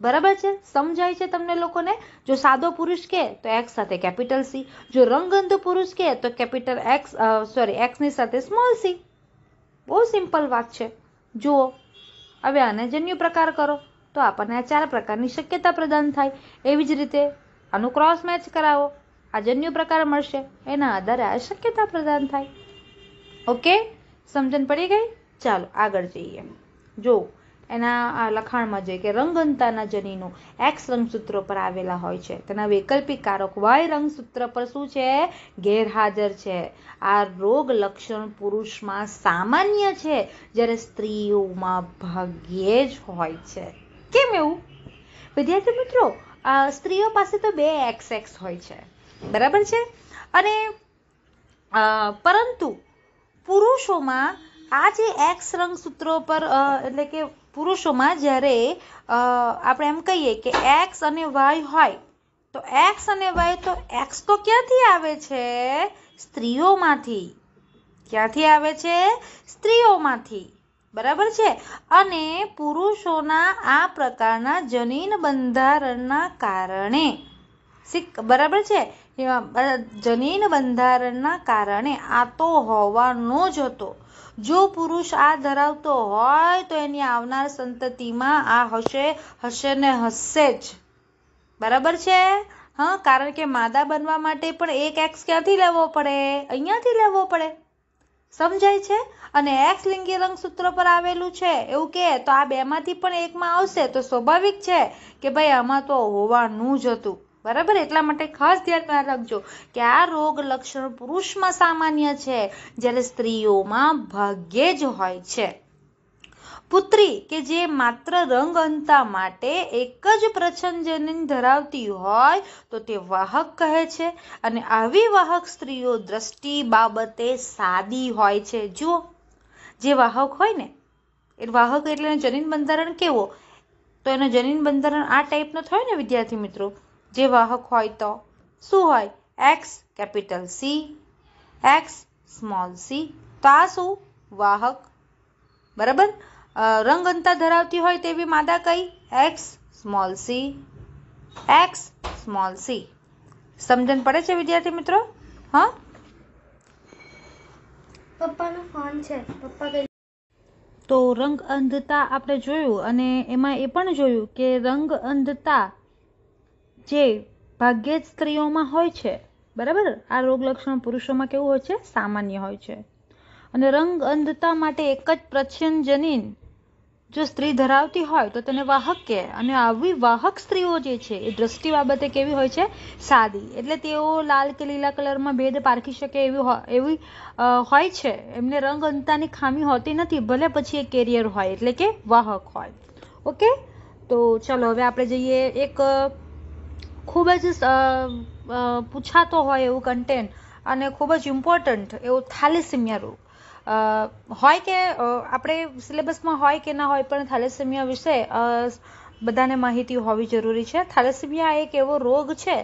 બરાબર છે સમજાય છે તમને લોકોને જો સાદો પુરુષ કહે તો એક્સ સાથે કેપિટલ સી જો રંગગંધ પુરુષ કહે તો કેપિટલ એક્સ સોરી એક્સની સાથે સ્મોલ સી બહુ સિમ્પલ વાત છે જુઓ હવે આને જન્યુ પ્રકાર કરો તો આપણને આ ચાર પ્રકારની શક્યતા પ્રદાન થાય એવી જ રીતે આનું ક્રોસ મેચ કરાવો આ જન્યુ પ્રકાર મળશે એના આધારે આ શક્યતા પ્રદાન થાય ઓકે સમજણ પડી ગઈ ચાલો આગળ જઈએ જો એના આ લખાણમાં જોઈએ કે રંગંતાના જનીનો એક્સ રંગસૂત્રો પર આવેલા હોય છે તેના વૈકલ્પિક કારક વાય રંગસૂત્ર પર શું છે ગેરહાજર છે આ રોગ લક્ષણ પુરુષમાં સામાન્ય છે જ્યારે સ્ત્રીઓમાં ભાગ્યે જ હોય છે કેમ એવું વિદ્યાર્થી મિત્રો આ સ્ત્રીઓ પાસે તો બે એક્સ એક્સ હોય છે બરાબર છે અને પરંતુ પુરુષોમાં આ જે એક્સ રંગસૂત્રો પર એટલે કે પુરુષોમાં જ્યારે આપણે એમ કહીએ કે એક્સ અને વાય હોય તો એક્સ અને વાય તો એક્સ તો ક્યાંથી આવે છે સ્ત્રીઓમાંથી ક્યાંથી આવે છે સ્ત્રીઓમાંથી બરાબર છે અને પુરુષોના આ પ્રકારના જનીન બંધારણના કારણે બરાબર છે જનીન બંધારણના કારણે આ તો હોવાનો જ હતો જો પુરુષ આ ધરાવતો હોય તો એની આવનાર સંતતિમાં આ હશે હશે ને હશે જ બરાબર છે હા કારણ કે માદા બનવા માટે પણ એક એક્સ ક્યાંથી લેવો પડે અહીંયાથી લેવો પડે સમજાય છે અને એક્સ લિંગી રંગસૂત્ર પર આવેલું છે એવું કે તો આ બેમાંથી પણ એકમાં આવશે તો સ્વાભાવિક છે કે ભાઈ આમાં તો હોવાનું જ હતું બરાબર એટલા માટે ખાસ ધ્યાનમાં રાખજો કે આ રોગ લક્ષણ પુરુષમાં સામાન્ય છે જ્યારે સ્ત્રીઓમાં ભાગ્યે જ હોય છે પુત્રી કે જે માત્ર રંગ અંતા માટે એક જ પ્રછન્ન ધરાવતી હોય તો તે વાહક કહે છે અને આવી વાહક સ્ત્રીઓ દ્રષ્ટિ બાબતે સાદી હોય છે જુઓ જે વાહક હોય ને એ વાહક એટલે જનીન બંધારણ કેવો તો એનો જનીન બંધારણ આ ટાઈપનો થયો ને વિદ્યાર્થી મિત્રો જે વાહક હોય તો શું હોય X capital C X small C તો આ શું વાહક બરાબર રંગ અંતર ધરાવતી હોય તેવી માદા કઈ X small C X small C સમજણ પડે છે વિદ્યાર્થી મિત્રો હા પપ્પાનો ફોન છે પપ્પા તો રંગ અંધતા આપણે જોયું અને એમાં એ પણ જોયું કે રંગ અંધતા જે ભાગ્યે જ સ્ત્રીઓમાં હોય છે બરાબર આ રોગ લક્ષણ પુરુષોમાં કેવું હોય છે સામાન્ય હોય છે અને રંગ અંધતા માટે એક જ પ્રચ્છન્ન જનીન જો સ્ત્રી ધરાવતી હોય તો તેને વાહક કહે અને આવી વાહક સ્ત્રીઓ જે છે એ દ્રષ્ટિ બાબતે કેવી હોય છે સાદી એટલે તેઓ લાલ કે લીલા કલરમાં ભેદ પારખી શકે એવી એવી હોય છે એમને રંગ અંધતાની ખામી હોતી નથી ભલે પછી એ કેરિયર હોય એટલે કે વાહક હોય ઓકે તો ચલો હવે આપણે જઈએ એક ખૂબ જ પૂછાતો હોય એવું કન્ટેન્ટ અને ખૂબ જ ઇમ્પોર્ટન્ટ એવું થાલેસેમિયા રોગ હોય કે આપણે સિલેબસમાં હોય કે ના હોય પણ થાલેસેમિયા વિશે બધાને માહિતી હોવી જરૂરી છે થાલેસેમિયા એક એવો રોગ છે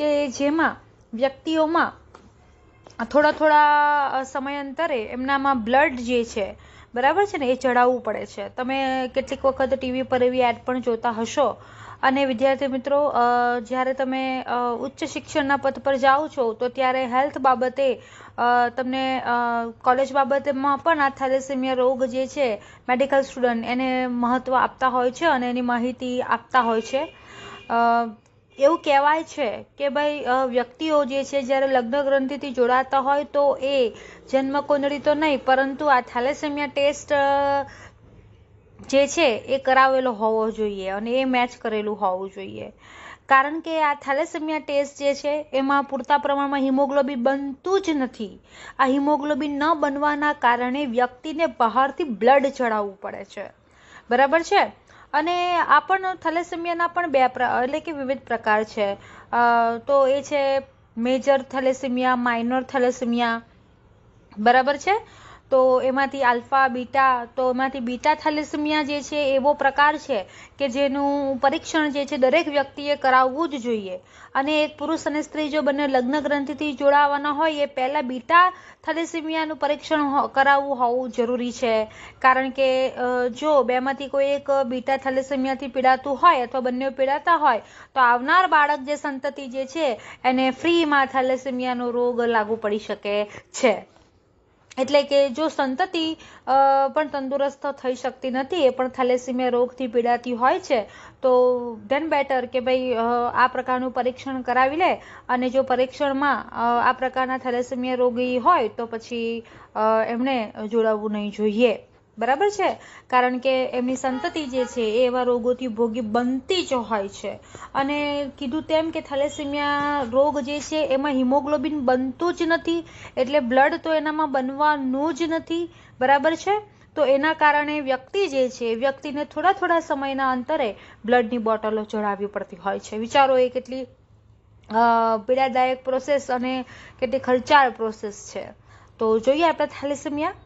કે જેમાં વ્યક્તિઓમાં થોડા થોડા સમયાંતરે એમનામાં બ્લડ જે છે બરાબર છે ને એ ચડાવવું પડે છે તમે કેટલીક વખત ટીવી પર એવી એડ પણ જોતા હશો અને વિદ્યાર્થી મિત્રો જ્યારે તમે ઉચ્ચ શિક્ષણના પદ પર જાઓ છો તો ત્યારે હેલ્થ બાબતે તમને કોલેજ બાબતમાં પણ આ થેલેસેમિયા રોગ જે છે મેડિકલ સ્ટુડન્ટ એને મહત્ત્વ આપતા હોય છે અને એની માહિતી આપતા હોય છે એવું કહેવાય છે કે ભાઈ વ્યક્તિઓ જે છે જ્યારે લગ્ન ગ્રંથિથી જોડાતા હોય તો એ જન્મ કુંડળી તો નહીં પરંતુ આ થેલેસેમિયા ટેસ્ટ જે છે એ કરાવેલો હોવો જોઈએ અને એ મેચ કરેલું હોવું જોઈએ કારણ કે આ થેલેસેમિયા ટેસ્ટ જે છે એમાં પૂરતા પ્રમાણમાં હિમોગ્લોબિન બનતું જ નથી આ હિમોગ્લોબિન ન બનવાના કારણે વ્યક્તિને બહારથી બ્લડ ચડાવવું પડે છે બરાબર છે અને આ પણ થેલેસેમિયાના પણ બે એટલે કે વિવિધ પ્રકાર છે તો એ છે મેજર થેલેસેમિયા માઇનર થેલેસેમિયા બરાબર છે તો એમાંથી આલ્ફા બીટા તો એમાંથી બીટા થેલેસેમિયા જે છે એવો પ્રકાર છે કે જેનું પરીક્ષણ જે છે દરેક વ્યક્તિએ કરાવવું જ જોઈએ અને એક પુરુષ અને સ્ત્રી જો બંને લગ્ન ગ્રંથિથી જોડાવાના હોય એ પહેલાં બીટા થેલેસેમિયાનું પરીક્ષણ કરાવવું હોવું જરૂરી છે કારણ કે જો બેમાંથી કોઈ એક બીટા થેલેસેમિયાથી પીડાતું હોય અથવા બંને પીડાતા હોય તો આવનાર બાળક જે સંતતિ જે છે એને ફ્રીમાં થેલેસેમિયાનો રોગ લાગુ પડી શકે છે એટલે કે જો સંતતિ પણ તંદુરસ્ત થઈ શકતી નથી એ પણ થેલેસીમિયા રોગથી પીડાતી હોય છે તો ધેન બેટર કે ભાઈ આ પ્રકારનું પરીક્ષણ કરાવી લે અને જો પરીક્ષણમાં આ પ્રકારના થેલેસીમિયા રોગી હોય તો પછી એમણે જોડાવવું નહીં જોઈએ બરાબર છે કારણ કે એમની સંતતિ જે છે એ એવા રોગોથી ભોગી બનતી જ હોય છે અને કીધું તેમ કે થેલેસેમિયા રોગ જે છે એમાં હિમોગ્લોબિન બનતું જ નથી એટલે બ્લડ તો એનામાં બનવાનું જ નથી બરાબર છે તો એના કારણે વ્યક્તિ જે છે વ્યક્તિને થોડા થોડા સમયના અંતરે બ્લડની બોટલો ચડાવવી પડતી હોય છે વિચારો એ કેટલી પીડાદાયક પ્રોસેસ અને કેટલી ખર્ચાળ પ્રોસેસ છે તો જોઈએ આપણે થેલેસેમિયા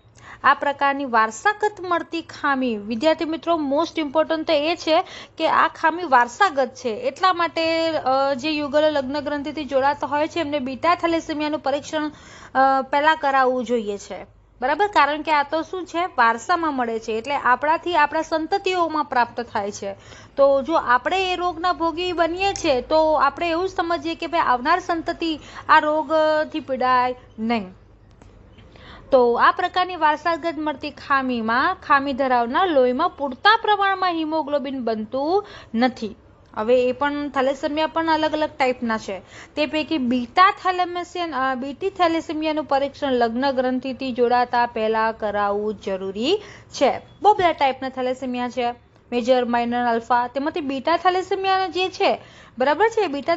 આ પ્રકારની વારસાગત મળતી ખામી વિદ્યાર્થી મિત્રો મોસ્ટ ઇમ્પોર્ટન્ટ તો એ છે કે આ ખામી વારસાગત છે એટલા માટે જે યુગલો લગ્ન ગ્રંથિથી જોડાતા હોય છે એમને બીટા થેલેસેમિયાનું પરીક્ષણ પહેલાં કરાવવું જોઈએ છે બરાબર કારણ કે આ તો શું છે વારસામાં મળે છે એટલે આપણાથી આપણા સંતતિઓમાં પ્રાપ્ત થાય છે તો જો આપણે એ રોગના ભોગી બનીએ છીએ તો આપણે એવું સમજીએ કે ભાઈ આવનાર સંતતિ આ રોગથી પીડાય નહીં તો આ પ્રકારની વારસાગત મળતી ખામીમાં ખામી ધરાવનાર લોહીમાં પૂરતા પ્રમાણમાં હિમોગ્લોબિન બનતું નથી હવે એ પણ થેલેસેમિયા પણ અલગ અલગ ટાઈપના છે તે પૈકી બીટા થેલેમેસિયન બીટી થેલેસેમિયાનું પરીક્ષણ લગ્ન ગ્રંથિથી જોડાતા પહેલાં કરાવવું જરૂરી છે બહુ બધા ટાઈપના થેલેસેમિયા છે મેજર માઇનર આલ્ફા તેમાંથી બીટા થેલેસેમિયા જે છે બરાબર છે બીટા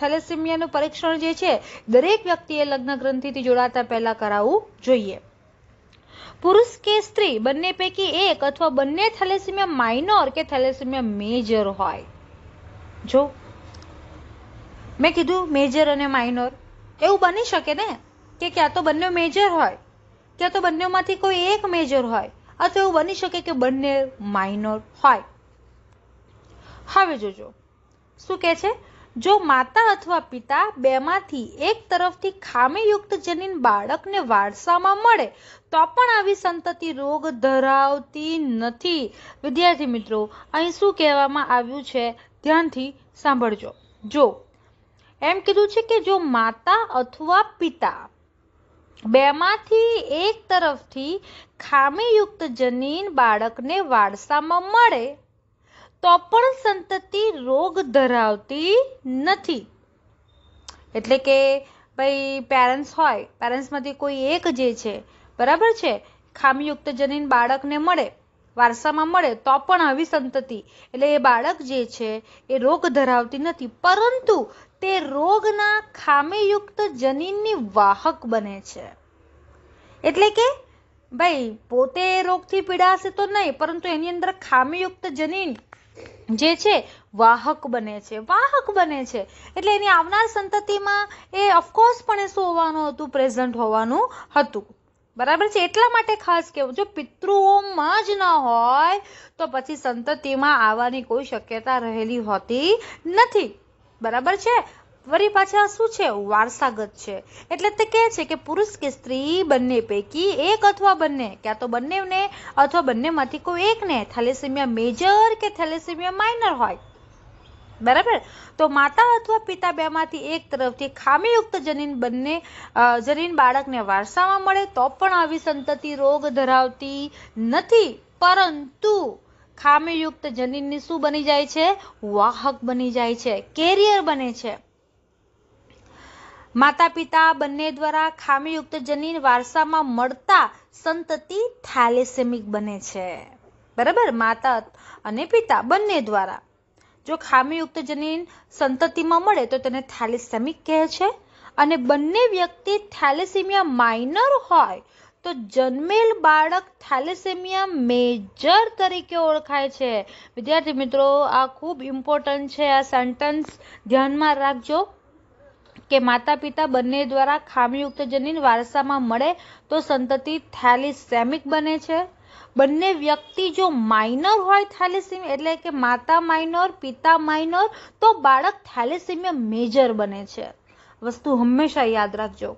થેલેસેમિયાનું પરીક્ષણ જે છે દરેક વ્યક્તિએ લગ્ન ગ્રંથિથી જોડાતા પહેલા કરાવવું જોઈએ પુરુષ કે સ્ત્રી બંને પૈકી એક અથવા બંને થેલેસેમિયા માઇનોર કે થેલેસેમિયા મેજર હોય જો મેં કીધું મેજર અને માઇનોર એવું બની શકે ને કે ક્યાં તો બંને મેજર હોય ક્યાં તો બંનેમાંથી કોઈ એક મેજર હોય અથવા એવું બની શકે કે બંને માઇનોર હોય હવે જોજો શું કહે છે જો માતા અથવા પિતા બેમાંથી એક તરફથી ખામીયુક્ત જનીન બાળકને વારસામાં મળે તો પણ આવી સંતતિ રોગ ધરાવતી નથી વિદ્યાર્થી મિત્રો અહીં શું કહેવામાં આવ્યું છે ધ્યાનથી સાંભળજો જો એમ કીધું છે કે જો માતા અથવા પિતા બેમાંથી એક તરફથી ખામીયુક્ત જનીન બાળકને વારસામાં મળે તો પણ સંતતિ રોગ ધરાવતી નથી એટલે કે ભાઈ પેરેન્ટ્સ હોય પેરેન્ટ્સમાંથી કોઈ એક જે છે બરાબર છે ખામીયુક્ત જનીન બાળકને મળે વારસામાં મળે તો પણ આવી સંતતિ એટલે એ બાળક જે છે એ રોગ ધરાવતી નથી પરંતુ તે રોગના ખામીયુક્ત જનીનની વાહક બને છે એટલે કે ભાઈ પોતે રોગથી પીડાશે તો નહીં પરંતુ એની અંદર ખામીયુક્ત જનીન જે છે વાહક બને છે વાહક બને છે એટલે એની આવનાર સંતતિમાં એ ઓફકોર્સ પણ એ શું હોવાનું હતું પ્રેઝન્ટ હોવાનું હતું બરાબર છે એટલા માટે ખાસ કહેવું જો પિતૃઓમાં જ ન હોય તો પછી સંતતિમાં આવવાની કોઈ શક્યતા રહેલી હોતી નથી બરાબર છે વળી પાછા શું છે વારસાગત છે એટલે તે કહે છે કે પુરુષ કે સ્ત્રી બંને પૈકી એક અથવા બંને ક્યાં તો બંનેને અથવા બંનેમાંથી કોઈ એકને થેલેસેમિયા મેજર કે થેલેસેમિયા માઇનર હોય બરાબર તો માતા અથવા પિતા બેમાંથી એક તરફથી ખામીયુક્ત જનીન બંને જનીન બાળકને વારસામાં મળે તો પણ આવી સંતતિ રોગ ધરાવતી નથી પરંતુ ખામીયુક્ત જનીનની શું બની જાય છે વાહક બની જાય છે કેરિયર બને છે માતા પિતા બંને દ્વારા ખામીયુક્ત જનીન વારસામાં મળતા સંતતિ થાલેસેમિક બને છે બરાબર માતા અને પિતા બંને દ્વારા જો ખામીયુક્ત જનીન સંતતિમાં મળે તો તેને થાલેસેમિક કહે છે અને બંને વ્યક્તિ થેલેસેમિયા માઇનર હોય તો જન્મેલ બાળક થેલેસેમિયા મેજર તરીકે ઓળખાય છે વિદ્યાર્થી મિત્રો આ ખૂબ ઇમ્પોર્ટન્ટ છે આ સેન્ટન્સ ધ્યાનમાં રાખજો કે માતા પિતા બંને દ્વારા ખામીયુક્ત જનીન વારસામાં મળે તો સંતતિ થેલિસેમિક બને છે બંને વ્યક્તિ જો માઇનર હોય થેલિસિમિયા એટલે કે માતા માઇનર પિતા માઇનર તો બાળક થેલિસિમિયા મેજર બને છે વસ્તુ હંમેશા યાદ રાખજો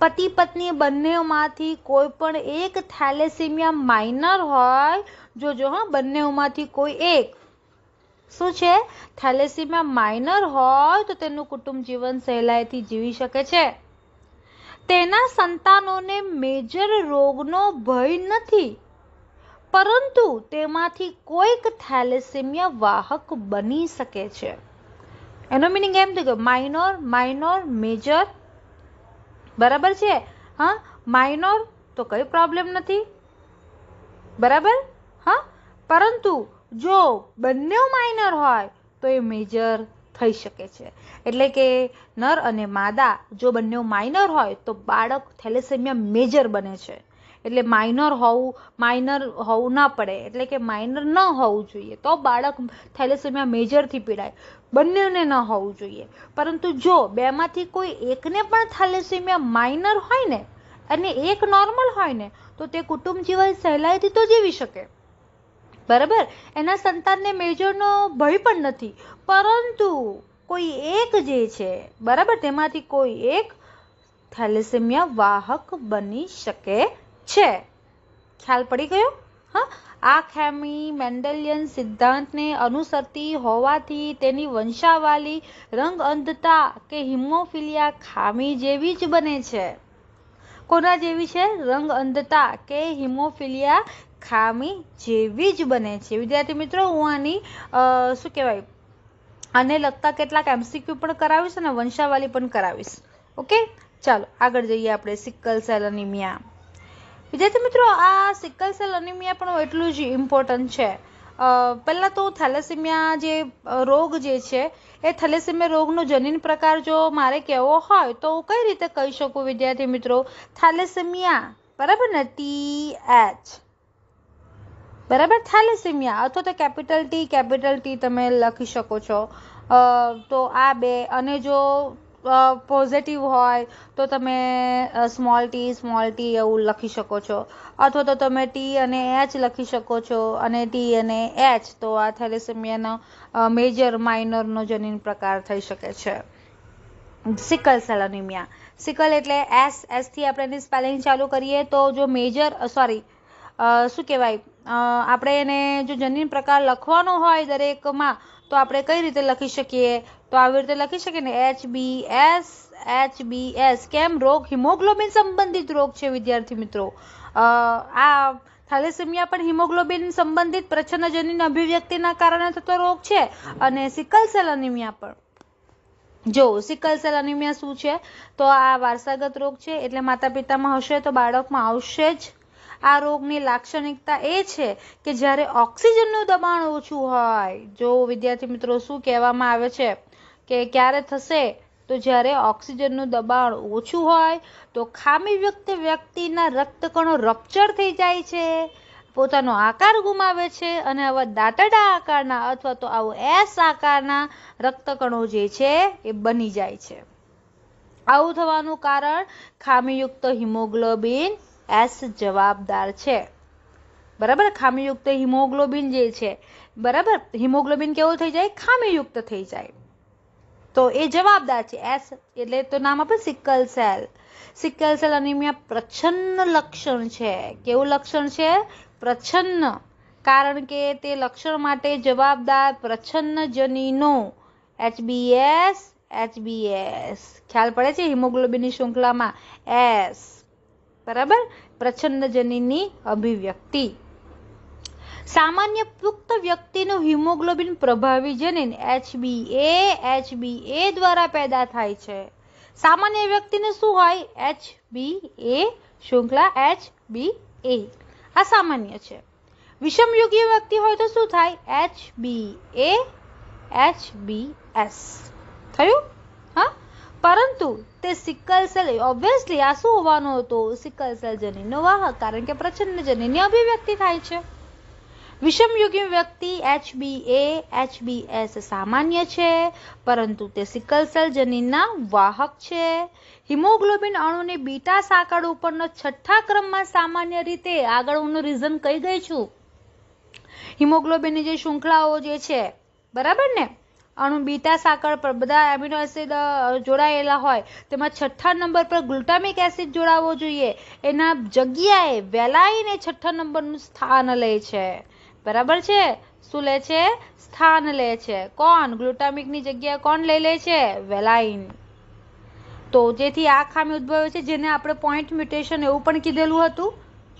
પતિ પત્ની બંનેમાંથી કોઈ પણ એક થેલેસીમિયા માઇનર હોય જોજો હા બંનેમાંથી કોઈ એક શું છે થેલેસીમિયા માઇનર હોય તો તેનું કુટુંબ જીવન સહેલાઈથી જીવી શકે છે તેના સંતાનોને મેજર રોગનો ભય નથી પરંતુ તેમાંથી કોઈક થેલેસીમિયા વાહક બની શકે છે એનો મિનિંગ એમ થયું કે માઇનોર માઇનોર મેજર બરાબર છે હા માઇનોર તો કંઈ પ્રોબ્લેમ નથી બરાબર હા પરંતુ જો બંને માઇનર હોય તો એ મેજર થઈ શકે છે એટલે કે નર અને માદા જો બંને માઇનર હોય તો બાળક થેલેસેમિયા મેજર બને છે એટલે માઇનર હોવું માઇનર હોવું ના પડે એટલે કે માઇનર ન હોવું જોઈએ તો બાળક થેલેસેમિયા મેજરથી પીડાય બંનેને ન હોવું જોઈએ પરંતુ જો બેમાંથી કોઈ એકને પણ થેલેસેમિયા માઇનર હોય ને અને એક નોર્મલ હોય ને તો તે કુટુંબ જીવન સહેલાઈથી તો જીવી શકે બરાબર એના સંતાનને મેજરનો ભય પણ નથી પરંતુ કોઈ એક જે છે બરાબર તેમાંથી કોઈ એક થેલેસેમિયા વાહક બની શકે છે ખ્યાલ પડી ગયો હા આ ખેમી મેન્ડેલિયન સિદ્ધાંતને અનુસરતી હોવાથી તેની વંશાવાલી રંગઅંધતા કે હિમોફિલિયા ખામી જેવી જ બને છે કોના જેવી છે રંગઅંધતા કે હિમોફિલિયા ખામી જેવી જ બને છે વિદ્યાર્થી મિત્રો હું આની શું કહેવાય આને લગતા કેટલાક એમસીક્યુ પણ કરાવીશ અને વંશાવાલી પણ કરાવીશ ઓકે ચાલો આગળ જઈએ આપણે સિક્કલ સેલ અનિમિયા વિદ્યાર્થી મિત્રો આ સિકલ સેલ અનિમિયા પણ એટલું જ ઇમ્પોર્ટન્ટ છે પહેલાં તો થેલેસેમિયા જે રોગ જે છે એ થેલેસેમિયા રોગનો જનીન પ્રકાર જો મારે કહેવો હોય તો હું કઈ રીતે કહી શકું વિદ્યાર્થી મિત્રો થેલેસેમિયા બરાબર ને ટી એચ બરાબર થેલેસેમિયા અથવા તો કેપિટલ ટી કેપિટલ ટી તમે લખી શકો છો તો આ બે અને જો પોઝિટિવ હોય તો તમે સ્મોલ ટી સ્મોલ ટી એવું લખી શકો છો અથવા તો તમે ટી અને એચ લખી શકો છો અને ટી અને એચ તો આ થેલેસેમિયાનો મેજર માઇનરનો જનીન પ્રકાર થઈ શકે છે સિકલ સેલ સિકલ એટલે એસ એસથી આપણે એની સ્પેલિંગ ચાલુ કરીએ તો જો મેજર સોરી શું કહેવાય આપણે એને જો જનીન પ્રકાર લખવાનો હોય દરેકમાં તો આપણે કઈ રીતે લખી શકીએ તો આવી રીતે લખી શકીએ ને H B S H B S કેમ રોગ હિમોગ્લોબિન સંબંધિત રોગ છે વિદ્યાર્થી મિત્રો આ થેલેસેમિયા પણ હિમોગ્લોબિન સંબંધિત પ્રચ્છન્નજનીન અભિવ્યક્તિના કારણે થતો રોગ છે અને સિકલ સેલ અનિમિયા પણ જો સિકલ સેલ અનિમિયા શું છે તો આ વારસાગત રોગ છે એટલે માતા પિતામાં હશે તો બાળકમાં આવશે જ આ રોગની લાક્ષણિકતા એ છે કે જ્યારે ઓક્સિજનનું દબાણ ઓછું હોય જો વિદ્યાર્થી મિત્રો શું કહેવામાં આવે છે કે ક્યારે થશે તો જ્યારે ઓક્સિજનનું દબાણ ઓછું હોય તો ખામી વ્યક્ત વ્યક્તિના રક્તકણો રપ્ચર થઈ જાય છે પોતાનો આકાર ગુમાવે છે અને આવા દાંતડા આકારના અથવા તો આવું એસ આકારના રક્તકણો જે છે એ બની જાય છે આવું થવાનું કારણ ખામીયુક્ત હિમોગ્લોબિન એસ જવાબદાર છે બરાબર ખામીયુક્ત હિમોગ્લોબિન જે છે બરાબર હિમોગ્લોબિન કેવું થઈ જાય ખામીયુક્ત થઈ જાય તો એ જવાબદાર છે એસ એટલે તો નામ આપે sickle cell sickle cell anaemia પ્રચ્છન્ન લક્ષણ છે કેવું લક્ષણ છે પ્રચ્છન્ન કારણ કે તે લક્ષણ માટે જવાબદાર પ્રછન્ન જનીનો એચબીએસ એચબીએસ ખ્યાલ પડે છે હિમોગ્લોબિનની શૃંખલામાં એસ બરાબર પ્રચ્છન્નજનીની અભિવ્યક્તિ સામાન્ય પુખ્ત વ્યક્તિનું હિમોગ્લોબિન પ્રભાવી જનીન એચબીએ એચબીએ દ્વારા પેદા થાય છે સામાન્ય વ્યક્તિને શું હોય એચ એ શૃંખલા એચ એ આ સામાન્ય છે વિષમયુગીય વ્યક્તિ હોય તો શું થાય H B A H S થયું હા પરંતુ તે સિકલ સેલ ઓબ્વિયસલી આ શું હોવાનું હતું સિકલ સેલ જનીનનો વાહક કારણ કે પ્રચંડ જનીનની અભિવ્યક્તિ થાય છે વિષમયુગી વ્યક્તિ HbA HbS સામાન્ય છે પરંતુ તે સિકલ સેલ જનીનના વાહક છે હિમોગ્લોબિન અણુની બીટા સાંકળ ઉપરનો છઠ્ઠા ક્રમમાં સામાન્ય રીતે આગળ હું રીઝન કહી ગઈ છું હિમોગ્લોબિનની જે શૃંખલાઓ જે છે બરાબર ને અણુ બીટા સાકર પર બધા એમિનો એસિડ જોડાયેલા હોય તેમાં છઠ્ઠા નંબર પર ગ્લુટામિક એસિડ જોડાવો જોઈએ એના જગ્યાએ વેલાઈને છઠ્ઠા નંબરનું સ્થાન લે છે બરાબર છે શું લે છે સ્થાન લે છે કોણ ગ્લુટામિકની જગ્યાએ કોણ લઈ લે છે વેલાઇન તો જેથી આ ખામી ઉદ્ભવે છે જેને આપણે પોઈન્ટ મ્યુટેશન એવું પણ કીધેલું હતું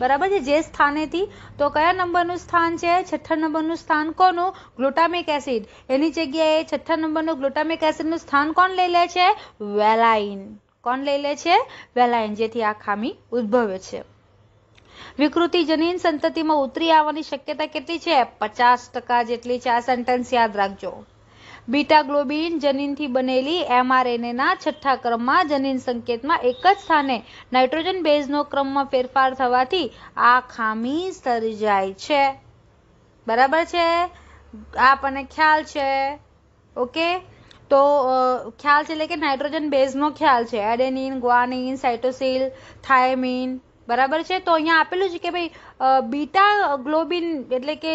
બરાબર છે જે સ્થાનેથી તો કયા નંબરનું સ્થાન છે છઠ્ઠા નંબરનું સ્થાન કોનું ગ્લુટામિક એસિડ એની જગ્યાએ છઠ્ઠા નંબરનું ગ્લુટામિક એસિડનું સ્થાન કોણ લઈ લે છે વેલાઇન કોણ લઈ લે છે વેલાઇન જેથી આ ખામી ઉદ્ભવે છે વિકૃતિ જનીન સંતતિમાં ઉતરી આવવાની શક્યતા કેટલી છે પચાસ ટકા જેટલી છે આ સેન્ટેન્સ યાદ રાખજો બીટા ગ્લોબિન જનીનથી બનેલી એમઆરએનએના છઠ્ઠા ક્રમમાં જનીન સંકેતમાં એક જ સ્થાને નાઇટ્રોજન બેઝનો ક્રમમાં ફેરફાર થવાથી આ ખામી સર્જાય છે બરાબર છે આપણને ખ્યાલ છે ઓકે તો ખ્યાલ છે એટલે કે નાઇટ્રોજન બેઝનો ખ્યાલ છે એડેનિન ગ્વાનિન સાઇટોસિલ થાયમિન બરાબર છે તો અહીંયા આપેલું છે કે ભાઈ બીટા ગ્લોબિન એટલે કે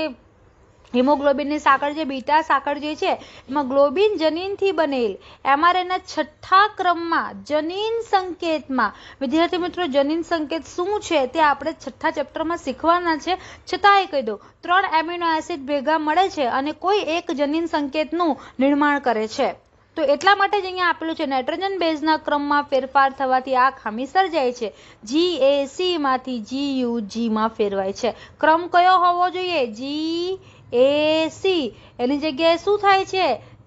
હિમોગ્લોબિનની સાંકળ જે બીટા સાકળ જે છે એમાં ગ્લોબિન જનીનથી બનેલ એમઆરએના છઠ્ઠા ક્રમમાં જનીન સંકેતમાં વિદ્યાર્થી મિત્રો જનીન સંકેત શું છે તે આપણે છઠ્ઠા ચેપ્ટરમાં શીખવાના છે છતાંય કહી દઉં ત્રણ એમિનો એસિડ ભેગા મળે છે અને કોઈ એક જનીન સંકેતનું નિર્માણ કરે છે તો એટલા માટે જ અહીંયા આપેલું છે નાઇટ્રોજન બેઝના ક્રમમાં ફેરફાર થવાથી આ ખામી સર્જાય છે જી એ માંથી જી યુ જીમાં ફેરવાય છે ક્રમ કયો હોવો જોઈએ જી એ સી એની જગ્યાએ શું થાય છે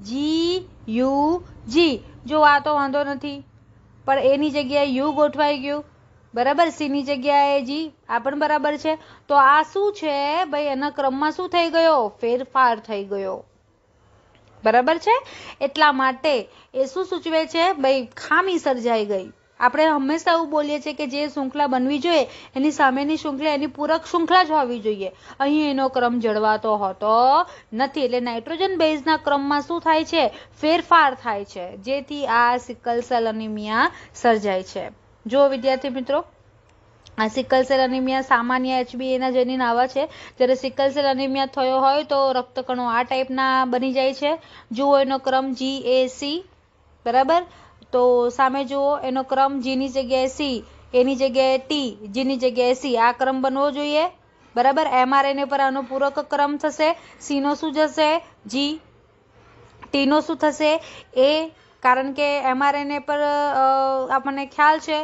જી યુ જી જો આ તો વાંધો નથી પણ એની જગ્યાએ યુ ગોઠવાઈ ગયું બરાબર સીની જગ્યાએ જી આ પણ બરાબર છે તો આ શું છે ભાઈ એના ક્રમમાં શું થઈ ગયો ફેરફાર થઈ ગયો બરાબર છે એટલા માટે એ શું સૂચવે છે ભાઈ ખામી સર્જાઈ ગઈ આપણે હંમેશા એવું બોલીએ છીએ કે જે શૃંખલા બનવી જોઈએ એની સામેની શૃંખલા એની પૂરક શૃંખલા જ હોવી જોઈએ અહીં એનો ક્રમ જળવાતો હોતો નથી એટલે નાઇટ્રોજન બેઝના ક્રમમાં શું થાય છે ફેરફાર થાય છે જેથી આ સિકલ અનિમિયા સર્જાય છે જો વિદ્યાર્થી મિત્રો આ સિકલ સેલ અનિમિયા સામાન્ય એચબી એના જનીન આવા છે જ્યારે સિકલ સેલ અનિમિયા થયો હોય તો રક્તકણો આ ટાઈપના બની જાય છે જુઓ એનો ક્રમ જી જીએસી બરાબર તો સામે જુઓ એનો ક્રમ જીની જગ્યાએ સી એની જગ્યાએ ટી જીની જગ્યાએ સી આ ક્રમ બનવો જોઈએ બરાબર એમઆરએનએ પર આનો પૂરક ક્રમ થશે સીનો શું જશે જી ટીનો શું થશે એ કારણ કે એમઆરએનએ પર આપણને ખ્યાલ છે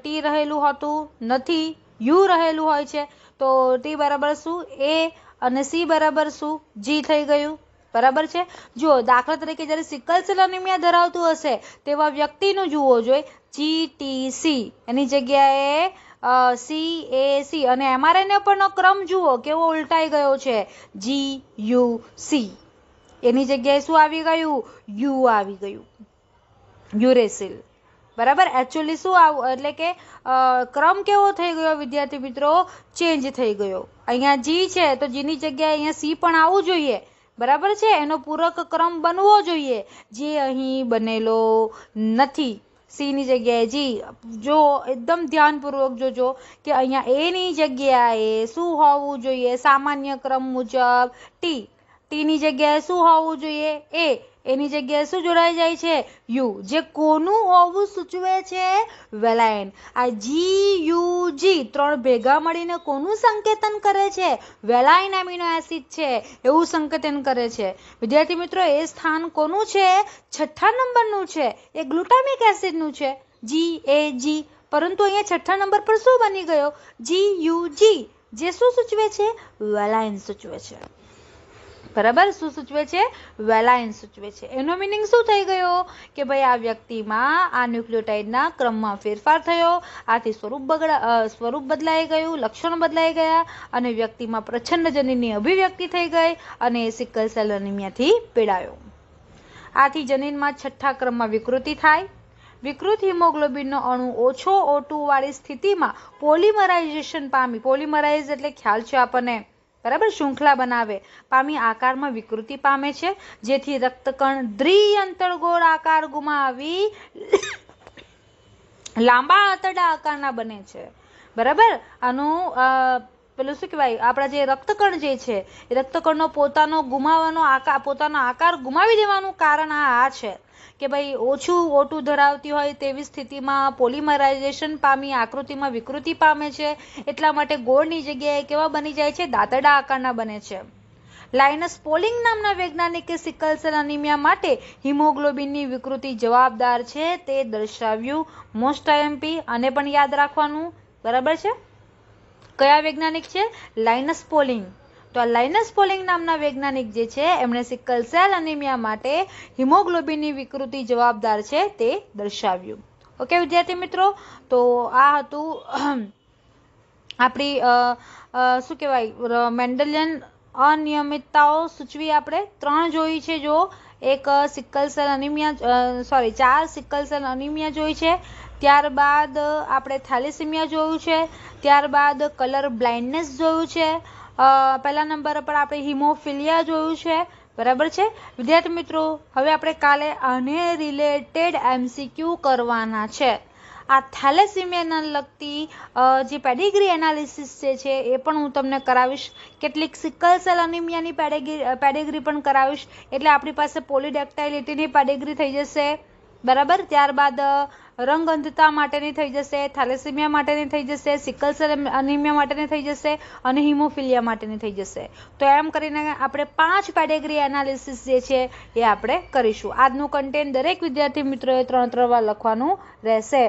ટી રહેલું હોતું નથી યુ રહેલું હોય છે તો ટી બરાબર શું એ અને સી બરાબર શું જી થઈ ગયું બરાબર છે જો દાખલા તરીકે જ્યારે સિકલ સેલ અનિમિયા ધરાવતું હશે તેવા વ્યક્તિનું જુઓ જોઈએ જી જીટીસી એની જગ્યાએ સી એ સી અને એમઆરએનએ પરનો ક્રમ જુઓ કેવો ઉલટાઈ ગયો છે જી યુ સી એની જગ્યાએ શું આવી ગયું યુ આવી ગયું યુરેસિલ બરાબર એકચ્યુઅલી શું આવું એટલે કે ક્રમ કેવો થઈ ગયો વિદ્યાર્થી મિત્રો ચેન્જ થઈ ગયો અહીંયા જી છે તો જીની જગ્યાએ અહીંયા સી પણ આવવું જોઈએ બરાબર છે એનો પૂરક ક્રમ બનવો જોઈએ જે અહીં બનેલો નથી સીની જગ્યાએ જી જો એકદમ ધ્યાનપૂર્વક જોજો કે અહીંયા એની જગ્યાએ શું હોવું જોઈએ સામાન્ય ક્રમ મુજબ ટી ટીની જગ્યાએ શું હોવું જોઈએ એ એની જગ્યાએ શું જોડાઈ જાય છે યુ જે કોનું હોવું સૂચવે છે વેલાયન આ જી યુ જી ત્રણ ભેગા મળીને કોનું સંકેતન કરે છે વેલાયન એમિનો એસિડ છે એવું સંકેતન કરે છે વિદ્યાર્થી મિત્રો એ સ્થાન કોનું છે છઠ્ઠા નંબરનું છે એ ગ્લુટામિક એસિડનું છે જી એ જી પરંતુ અહીંયા છઠ્ઠા નંબર પર શું બની ગયો જી યુ જી જે શું સૂચવે છે વેલાયન સૂચવે છે બરાબર શું સૂચવે છે વેલાઇન સૂચવે છે એનો મિનિંગ શું થઈ ગયો કે ભાઈ આ વ્યક્તિમાં આ ન્યુક્લિયોટાઇડના ક્રમમાં ફેરફાર થયો આથી સ્વરૂપ બગડા સ્વરૂપ બદલાઈ ગયું લક્ષણ બદલાઈ ગયા અને વ્યક્તિમાં પ્રછન્ન જનીનની અભિવ્યક્તિ થઈ ગઈ અને એ સિકલ સેલ અનિમિયાથી પીડાયો આથી જનીનમાં છઠ્ઠા ક્રમમાં વિકૃતિ થાય વિકૃત હિમોગ્લોબિનનો અણુ ઓછો ઓટુ વાળી સ્થિતિમાં પોલિમરાઇઝેશન પામી પોલિમરાઇઝ એટલે ખ્યાલ છે આપણને બરાબર શૃંખલા બનાવે પામી આકારમાં વિકૃતિ પામે છે જેથી રક્તકણ દ્રિઅંતર્ગોળ આકાર ગુમાવી લાંબા આંતરડા આકારના બને છે બરાબર આનું પેલું શું કહેવાય આપણા જે રક્તકણ જે છે એ રક્તકણનો પોતાનો ગુમાવવાનો આકાર પોતાનો આકાર ગુમાવી દેવાનું કારણ આ આ છે કે ભાઈ ઓછું ઓટું ધરાવતી હોય તેવી સ્થિતિમાં પોલિમરાઇઝેશન પામી આકૃતિમાં વિકૃતિ પામે છે એટલા માટે ગોળની જગ્યાએ કેવા બની જાય છે દાંતડા આકારના બને છે લાઇનસ પોલિંગ નામના વૈજ્ઞાનિકે સિકલ સેલ અનિમિયા માટે હિમોગ્લોબિનની વિકૃતિ જવાબદાર છે તે દર્શાવ્યું મોસ્ટ આઈએમપી અને પણ યાદ રાખવાનું બરાબર છે કયા વૈજ્ઞાનિક છે લાઇનસ પોલિંગ તો આ લાઇનસ પોલિંગ નામના વૈજ્ઞાનિક જે છે એમણે સિકલ સેલ અનિમિયા માટે હિમોગ્લોબિનની વિકૃતિ જવાબદાર છે તે દર્શાવ્યું ઓકે વિદ્યાર્થી મિત્રો તો આ હતું આપણી શું કહેવાય મેન્ડલિયન અનિયમિતતાઓ સૂચવી આપણે ત્રણ જોઈ છે જો એક સિકલ સેલ અનિમિયા સોરી ચાર સિકલ સેલ અનિમિયા જોઈ છે ત્યારબાદ આપણે થેલિસિમિયા જોયું છે ત્યારબાદ કલર બ્લાઇન્ડનેસ જોયું છે પહેલા નંબર પર આપણે હિમોફિલિયા જોયું છે બરાબર છે વિદ્યાર્થી મિત્રો હવે આપણે કાલે આને રિલેટેડ એમસીક્યુ કરવાના છે આ થેલેસીમિયાને લગતી જે પેડિગ્રી એનાલિસિસ જે છે એ પણ હું તમને કરાવીશ કેટલીક સિકલ સેલ અનિમિયાની પેડેગ્રી પેડિગ્રી પણ કરાવીશ એટલે આપણી પાસે પોલિડેક્ટાઇલિટીની પેડિગ્રી થઈ જશે બરાબર ત્યારબાદ રંગ અંધતા માટેની થઈ જશે થેલેસેમિયા માટેની થઈ જશે સિકલ સેલ અનિમિયા માટેની થઈ જશે અને હિમોફિલિયા માટેની થઈ જશે તો એમ કરીને આપણે પાંચ કેટેગરી એનાલિસિસ જે છે એ આપણે કરીશું આજનું કન્ટેન્ટ દરેક વિદ્યાર્થી મિત્રોએ ત્રણ ત્રણ વાર લખવાનું રહેશે